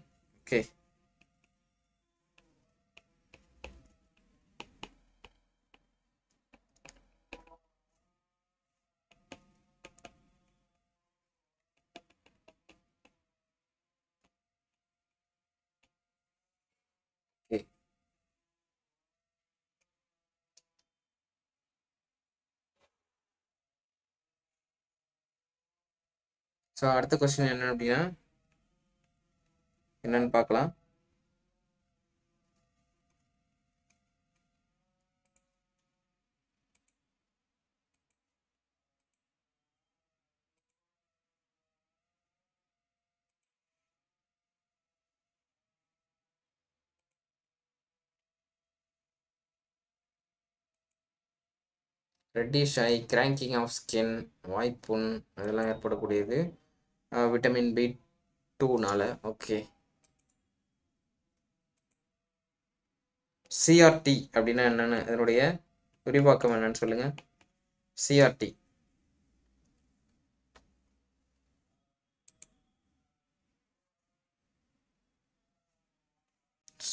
ஸோ அடுத்த கொஸ்டின் என்ன அப்படின்னா என்னன்னு பார்க்கலாம் reddish eye cracking of skin வாய்ப்புண் அதெல்லாம் ஏற்படக்கூடியது விட்டமின் பி டூனால ஓகே சிஆர்டி அப்படின்னா என்னென்னு அதனுடைய விரிவாக்கம் என்னன்னு சொல்லுங்க சிஆர்டி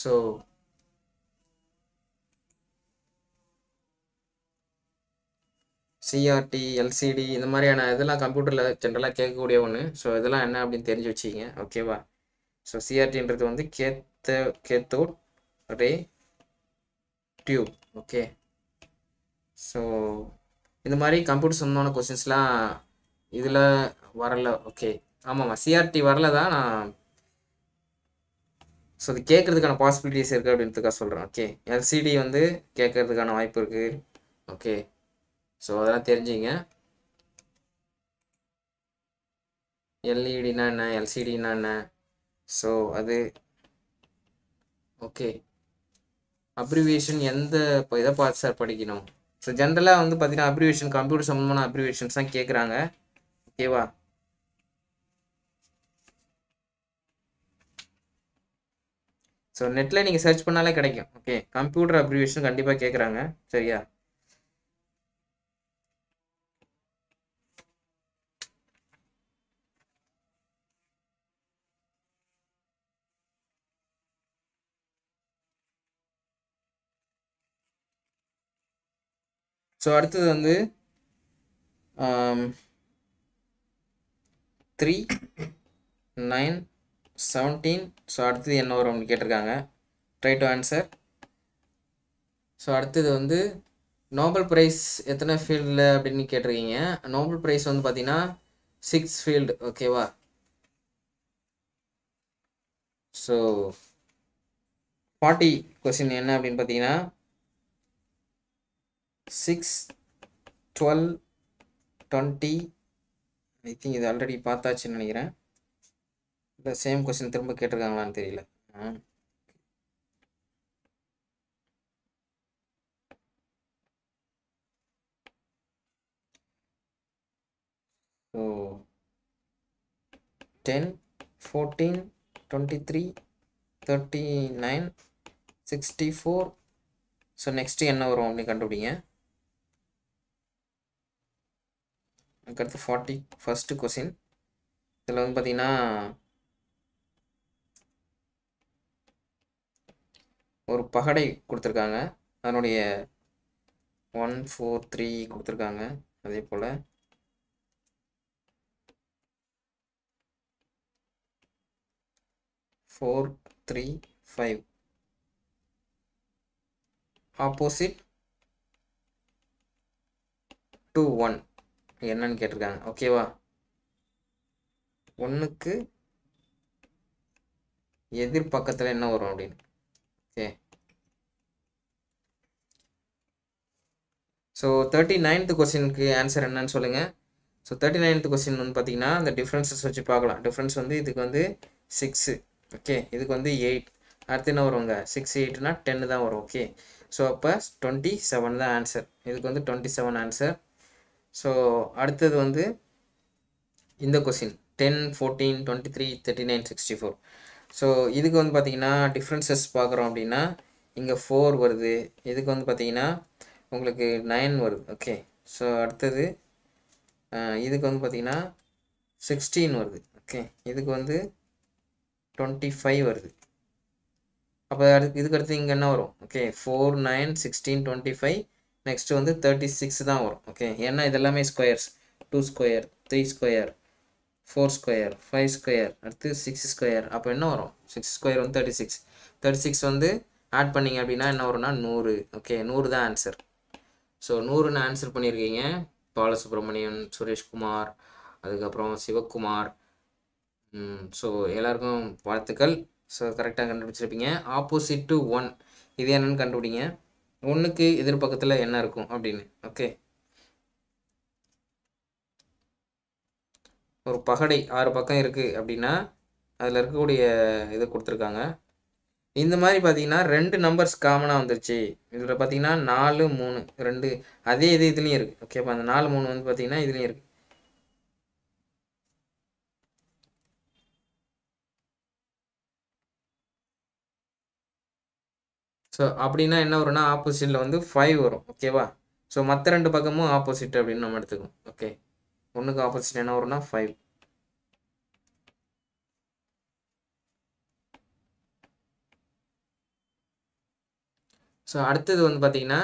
ஸோ சிஆர்டி எல்சிடி இந்த மாதிரியான இதெல்லாம் கம்ப்யூட்டரில் ஜென்ரலாக கேட்கக்கூடிய ஒன்று ஸோ இதெல்லாம் என்ன அப்படின்னு தெரிஞ்சு வச்சுக்கிங்க ஓகேவா ஸோ சிஆர்டின்றது வந்து கேத்த cathode ray tube okay so இந்த மாதிரி கம்ப்யூட்டர் சொந்தமான கொஸ்டின்ஸ்லாம் இதில் வரல ஓகே ஆமாம்மா சிஆர்டி வரல தான் நான் ஸோ இது கேட்குறதுக்கான பாசிபிலிட்டிஸ் இருக்குது அப்படின்றதுக்காக சொல்கிறேன் ஓகே எல்சிடி வந்து கேட்கறதுக்கான வாய்ப்பு இருக்குது ஓகே ஸோ அதெல்லாம் தெரிஞ்சுங்க எல்இடினா e என்ன எல்சிடினா என்ன ஸோ அது ஓகே அப்ரிவியேஷன் எந்த இப்போ இதை பார்த்து சார் படிக்கணும் ஸோ ஜென்ரலாக வந்து பார்த்தீங்கன்னா அப்ரிவியேஷன் கம்ப்யூட்டர் சம்மந்தமான அப்ரிவியேஷன்ஸ் தான் கேட்குறாங்க ஓகேவா ஸோ நெட்டில் நீங்கள் சர்ச் பண்ணாலே கிடைக்கும் ஓகே கம்ப்யூட்டர் அப்ரிவியேஷன் கண்டிப்பாக கேட்குறாங்க சரியா ஸோ அடுத்தது வந்து த்ரீ நைன் செவன்டீன் ஸோ அடுத்தது என்ன வரும் அப்படின்னு கேட்டிருக்காங்க ட்ரை டு ஆன்சர் ஸோ அடுத்தது வந்து நோபல் ப்ரைஸ் எத்தனை ஃபீல்டில் அப்படின்னு கேட்டிருக்கீங்க நோபல் ப்ரைஸ் வந்து பார்த்தீங்கன்னா சிக்ஸ் ஃபீல்டு ஓகேவா ஸோ ஃபார்ட்டி கொஸ்டின் என்ன அப்படின்னு பார்த்தீங்கன்னா six twelve twenty I think இது ஆல்ரெடி பார்த்தாச்சுன்னு நினைக்கிறேன் இல்லை சேம் கொஸ்டின் திரும்ப கேட்டிருக்காங்களான்னு தெரியல so ten fourteen twenty three thirty nine sixty four so next என்ன வரும் அப்படின்னு கண்டுபிடிங்க அதுக்கடுத்து ஃபார்ட்டி ஃபஸ்ட்டு கொஸ்டின் இதில் வந்து பார்த்தீங்கன்னா ஒரு பகடை கொடுத்துருக்காங்க அதனுடைய ஒன் ஃபோர் த்ரீ கொடுத்துருக்காங்க அதே போல் four three five opposite to one என்னன்னு கேட்டிருக்காங்க ஓகேவா ஒன்றுக்கு எதிர்பக்கத்தில் என்ன வரும் அப்படின்னு ஓகே ஸோ தேர்ட்டி நைன்த்து கொஸ்டினுக்கு ஆன்சர் என்னன்னு சொல்லுங்கள் ஸோ தேர்ட்டி நைன்த் கொஸ்டின் வந்து பார்த்தீங்கன்னா அந்த டிஃப்ரென்சஸ் வச்சு பார்க்கலாம் டிஃப்ரென்ஸ் வந்து இதுக்கு வந்து சிக்ஸு ஓகே இதுக்கு வந்து எயிட் அடுத்து என்ன வருவாங்க சிக்ஸ் எயிட்னா டென்னு தான் வரும் ஓகே ஸோ அப்போ டுவெண்ட்டி செவன் தான் ஆன்சர் இதுக்கு வந்து டுவெண்ட்டி செவன் ஆன்சர் ஸோ அடுத்தது வந்து இந்த question ten fourteen twenty three thirty nine sixty four so இதுக்கு வந்து பார்த்திங்கன்னா டிஃப்ரென்சஸ் பார்க்குறோம் அப்படின்னா இங்கே ஃபோர் வருது இதுக்கு வந்து பார்த்திங்கன்னா உங்களுக்கு நைன் வருது ஓகே ஸோ அடுத்தது இதுக்கு வந்து பார்த்திங்கன்னா சிக்ஸ்டீன் வருது ஓகே இதுக்கு வந்து டுவெண்ட்டி ஃபைவ் வருது அப்போ அடுத்து இதுக்கு அடுத்து இங்கே என்ன வரும் okay four nine sixteen twenty five next வந்து தேர்ட்டி சிக்ஸ் தான் வரும் ஓகே ஏன்னா இதெல்லாமே squares two square three square four square five square அடுத்து சிக்ஸ் ஸ்கொயர் அப்போ என்ன வரும் சிக்ஸ் ஸ்கொயர் வந்து தேர்ட்டி சிக்ஸ் தேர்ட்டி சிக்ஸ் வந்து ஆட் பண்ணிங்க அப்படின்னா என்ன வரும்னா நூறு ஓகே நூறு தான் ஆன்சர் ஸோ நூறுன்னு ஆன்சர் பண்ணியிருக்கீங்க பாலசுப்ரமணியன் சுரேஷ்குமார் அதுக்கப்புறம் சிவகுமார் ஸோ எல்லாருக்கும் வாழ்த்துக்கள் ஸோ கரெக்டாக கண்டுபிடிச்சிருப்பீங்க ஆப்போசிட் டு ஒன் இது என்னென்னு கண்டுபிடிங்க ஒன்றுக்கு எதிர்பக்கத்தில் என்ன இருக்கும் அப்படின்னு ஓகே ஒரு பகடை ஆறு பக்கம் இருக்குது அப்படின்னா அதில் இருக்கக்கூடிய இதை கொடுத்துருக்காங்க இந்த மாதிரி பார்த்தீங்கன்னா ரெண்டு நம்பர்ஸ் காமனாக வந்துருச்சு இதில் பார்த்தீங்கன்னா நாலு மூணு ரெண்டு அதே இது இதுலேயும் இருக்குது ஓகேப்பா அந்த நாலு மூணு வந்து பார்த்தீங்கன்னா இதுலேயும் இருக்குது ஸோ அப்படின்னா என்ன வரும்னா ஆப்போசிட்டில் வந்து ஃபைவ் வரும் ஓகேவா ஸோ மற்ற ரெண்டு பக்கமும் ஆப்போசிட் அப்படின்னு நம்ம எடுத்துக்கோம் ஓகே ஒன்றுக்கு ஆப்போசிட் என்ன வரும்னா ஃபைவ் ஸோ அடுத்தது வந்து பார்த்தீங்கன்னா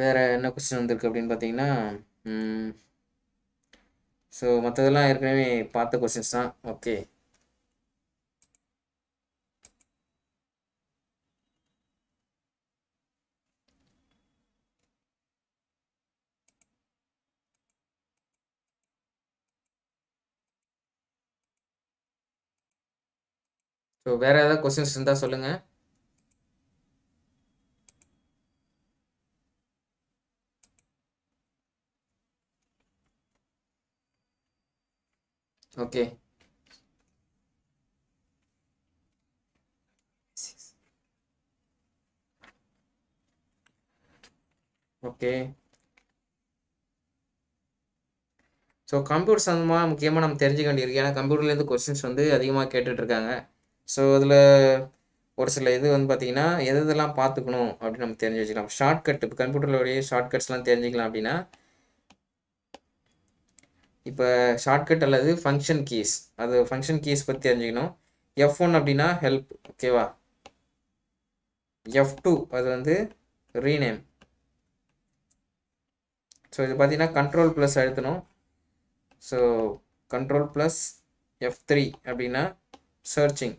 வேறு என்ன கொஸ்டின் வந்திருக்கு அப்படின்னு பார்த்தீங்கன்னா ஸோ மற்றதெல்லாம் ஏற்கனவே பார்த்த கொஸ்டின்ஸ் தான் ஓகே ஸோ வேற ஏதாவது கொஸ்டின்ஸ் இருந்தால் சொல்லுங்க ஓகே ஓகே ஸோ கம்ப்யூட்டர் சம்மந்தமாக முக்கியமாக நம்ம தெரிஞ்சுக்க வேண்டியிருக்கு ஏன்னா கம்ப்யூட்டர்லேருந்து கொஸ்டின்ஸ் வந்து அதிகமாக கேட்டுட்ருக்காங்க ஸோ அதில் ஒரு சில இது வந்து பார்த்திங்கன்னா எது இதெல்லாம் பார்த்துக்கணும் அப்படின்னு நம்ம தெரிஞ்சு வச்சுக்கலாம் ஷார்ட்கட் இப்போ கம்ப்யூட்டர்லோடைய ஷார்ட்கட்ஸ்லாம் தெரிஞ்சுக்கலாம் அப்படின்னா இப்போ ஷார்ட்கட் அல்லது ஃபங்க்ஷன் கீஸ் அது ஃபங்க்ஷன் கீஸ் பற்றி தெரிஞ்சுக்கணும் எஃப் ஒன் அப்படின்னா ஹெல்ப் ஓகேவா எஃப் டூ அது வந்து ரீநேம் ஸோ இது பார்த்தீங்கன்னா கண்ட்ரோல் ப்ளஸ் அழுத்தணும் so control plus F three அப்படின்னா searching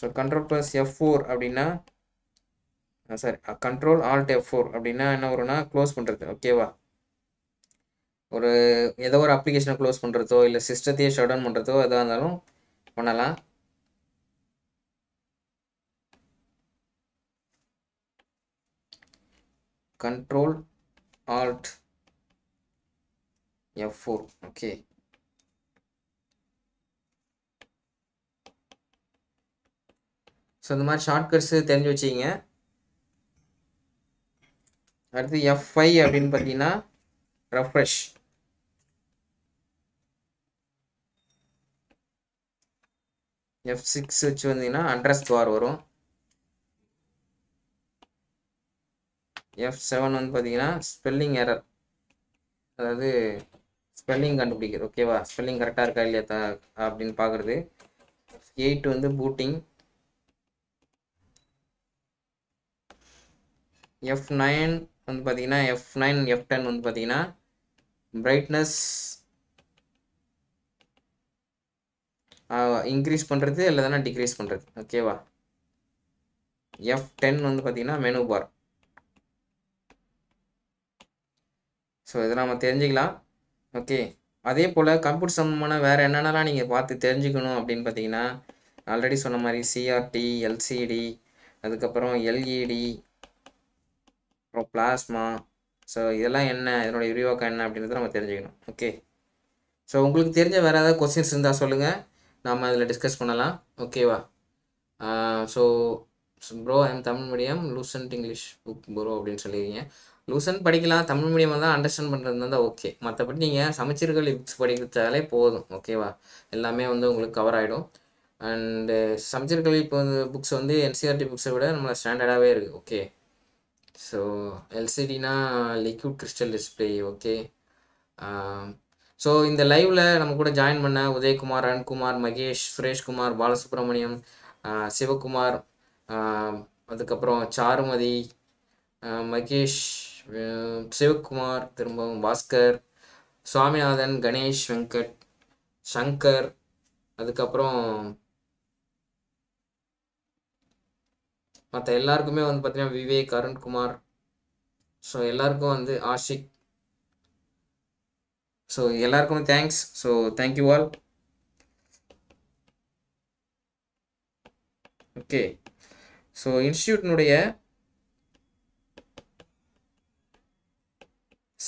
so control plus F four அப்படின்னா sorry control alt F four அப்படின்னா என்ன வரும்னா க்ளோஸ் பண்ணுறது ஓகேவா ஒரு ஏதோ ஒரு அப்ளிகேஷனை க்ளோஸ் பண்ணுறதோ இல்லை சிஸ்டத்தையே ஷட் டவுன் பண்ணுறதோ எதாக இருந்தாலும் பண்ணலாம் control alt F four okay so இந்த மாதிரி ஷார்ட்கட்ஸு தெரிஞ்சு வச்சுக்கிங்க அடுத்து எஃப் ஐ அப்படின்னு பார்த்தீங்கன்னா ரெஃப்ரெஷ் எஃப் சிக்ஸ் வச்சு வந்தீங்கன்னா அட்ரஸ் துவார் வரும் எஃப் செவன் வந்து பார்த்தீங்கன்னா ஸ்பெல்லிங் எரர் அதாவது ஸ்பெல்லிங் கண்டுபிடிக்கிறது ஓகேவா ஸ்பெல்லிங் கரெக்டாக இருக்கா இல்லையா அப்படின்னு பார்க்குறது எயிட் வந்து பூட்டிங் எஃப் நைன் வந்து பார்த்தீங்கன்னா எஃப் நைன் எஃப் டென் வந்து பார்த்தீங்கன்னா பிரைட்னஸ் இன்க்ரீஸ் பண்ணுறது இல்லைதானா டிக்ரீஸ் பண்ணுறது ஓகேவா எஃப் டென் வந்து பார்த்தீங்கன்னா மெனு பார் ஸோ இதை நம்ம தெரிஞ்சுக்கலாம் ஓகே அதே போல் கம்ப்யூட்டர் சம்மந்தமான வேறு என்னென்னலாம் நீங்கள் பார்த்து தெரிஞ்சுக்கணும் அப்படின்னு பார்த்தீங்கன்னா ஆல்ரெடி சொன்ன மாதிரி சிஆர்டி எல்சிடி அதுக்கப்புறம் எல்இடி அப்புறம் பிளாஸ்மா ஸோ இதெல்லாம் என்ன இதனுடைய விரிவாக்கம் என்ன அப்படின்றத நம்ம தெரிஞ்சுக்கணும் ஓகே ஸோ உங்களுக்கு தெரிஞ்ச வேறு ஏதாவது கொஸ்டின்ஸ் இருந்தால் சொல்லுங்கள் நாம் அதில் டிஸ்கஸ் பண்ணலாம் ஓகேவா so bro I'm Tamil medium Lucent English book bro அப்படின்னு சொல்லியிருக்கீங்க லூசன் படிக்கலாம் தமிழ் மீடியம் தான் அண்டர்ஸ்டாண்ட் பண்ணுறது இருந்தால் ஓகே மற்றபடி நீங்கள் சமைச்சீர்கள் புக்ஸ் படிக்கிறதாலே போதும் ஓகேவா எல்லாமே வந்து உங்களுக்கு கவர் ஆகிடும் அண்டு சமைச்சீர்கள் இப்போ வந்து புக்ஸ் வந்து என்சிஆர்டி புக்ஸை e விட நம்மளை ஸ்டாண்டர்டாகவே இருக்குது ஓகே ஸோ எல்சிடினா liquid crystal display okay so இந்த லைவில் நம்ம கூட ஜாயின் பண்ண உதயகுமார் ரன்குமார் மகேஷ் சுரேஷ்குமார் பாலசுப்ரமணியம் சிவகுமார் அதுக்கப்புறம் சாருமதி மகேஷ் சிவகுமார் திரும்பவும் பாஸ்கர் சுவாமிநாதன் கணேஷ் வெங்கட் சங்கர் அதுக்கப்புறம் மற்ற எல்லாருக்குமே வந்து பார்த்தீங்கன்னா விவேக் அருண்குமார் ஸோ எல்லாருக்கும் வந்து ஆஷிக் ஸோ எல்லாருக்குமே thanks so thank you all okay so இன்ஸ்டியூட்னுடைய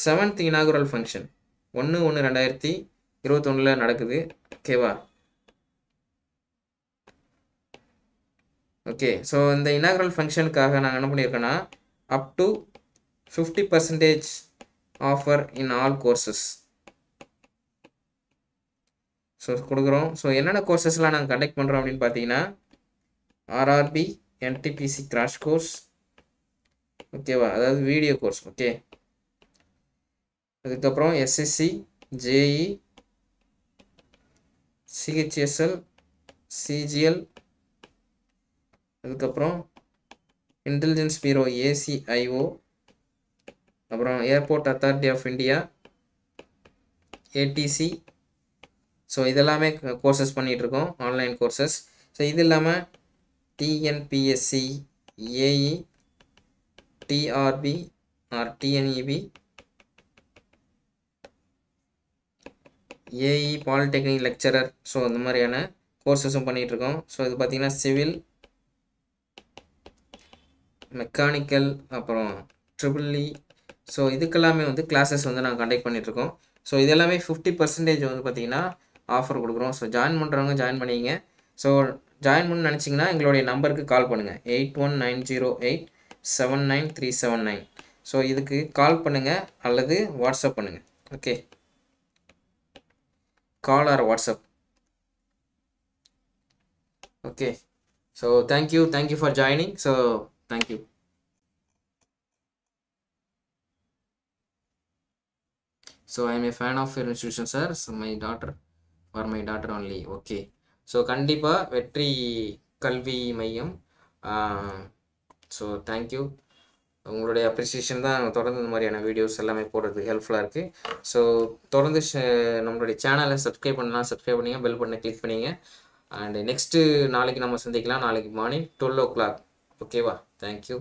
செவன்த் இனாகுரல் ஃபங்க்ஷன் ஒன்று ஒன்று ரெண்டாயிரத்தி இருபத்தொன்னில் நடக்குது ஓகேவா ஓகே ஸோ இந்த இனாகரல் ஃபங்க்ஷனுக்காக நாங்கள் என்ன பண்ணியிருக்கோன்னா up to fifty percentage offer in all courses so கொடுக்குறோம் ஸோ என்னென்ன கோர்சஸ்லாம் நாங்கள் கண்டக்ட் பண்ணுறோம் அப்படின்னு பார்த்தீங்கன்னா ஆர்ஆர்பி என்டிபிசி கிராஷ் கோர்ஸ் ஓகேவா அதாவது வீடியோ கோர்ஸ் ஓகே அதுக்கப்புறம் எஸ்எஸ்சி ஜேஇ சிஹெச்எஸ்எல் சிஜிஎல் அதுக்கப்புறம் இன்டெலிஜென்ஸ் பீரோ ஏசிஐஓ அப்புறம் airport authority of India ATC so இதெல்லாமே கோர்சஸ் பண்ணிகிட்ருக்கோம் ஆன்லைன் கோர்சஸ் ஸோ இது இல்லாமல் TNPSC AE TRB or TNEB AE polytechnic lecturer so இந்த மாதிரியான கோர்சஸும் பண்ணிகிட்ருக்கோம் ஸோ இது பார்த்திங்கன்னா சிவில் மெக்கானிக்கல் அப்புறம் ட்ரிபிள்இ ஸோ e. இதுக்கெல்லாமே வந்து கிளாஸஸ் வந்து நாங்கள் கண்டக்ட் பண்ணிகிட்ருக்கோம் ஸோ இதெல்லாமே ஃபிஃப்டி பர்சன்டேஜ் வந்து பார்த்திங்கன்னா ஆஃபர் கொடுக்குறோம் ஸோ ஜாயின் பண்ணுறவங்க ஜாயின் பண்ணிங்க ஸோ ஜாயின் பண்ணு நினச்சிங்கன்னா எங்களுடைய நம்பருக்கு கால் பண்ணுங்கள் eight one nine zero eight seven nine three seven nine so இதுக்கு கால் பண்ணுங்கள் அல்லது வாட்ஸ்அப் பண்ணுங்கள் okay call or WhatsApp okay so thank you thank you for joining so thank you so I am a fan of your institution sir my daughter for my daughter only okay so கண்டிப்பாக வெற்றி கல்வி மையம் so thank you உங்களுடைய appreciation தான் தொடர்ந்து இந்த மாதிரியான videos எல்லாமே போடுறது ஹெல்ப்ஃபுல்லாக இருக்குது ஸோ தொடர்ந்து நம்மளுடைய சேனலை சப்ஸ்கிரைப் பண்ணலாம் சப்ஸ்கிரைப் பண்ணிங்க பெல் பட்டனை கிளிக் பண்ணிங்க அண்டு நெக்ஸ்ட்டு நாளைக்கு நம்ம சந்திக்கலாம் நாளைக்கு மார்னிங் டுவெல் ஓ கிளாக் ஓகேவா தேங்க்யூ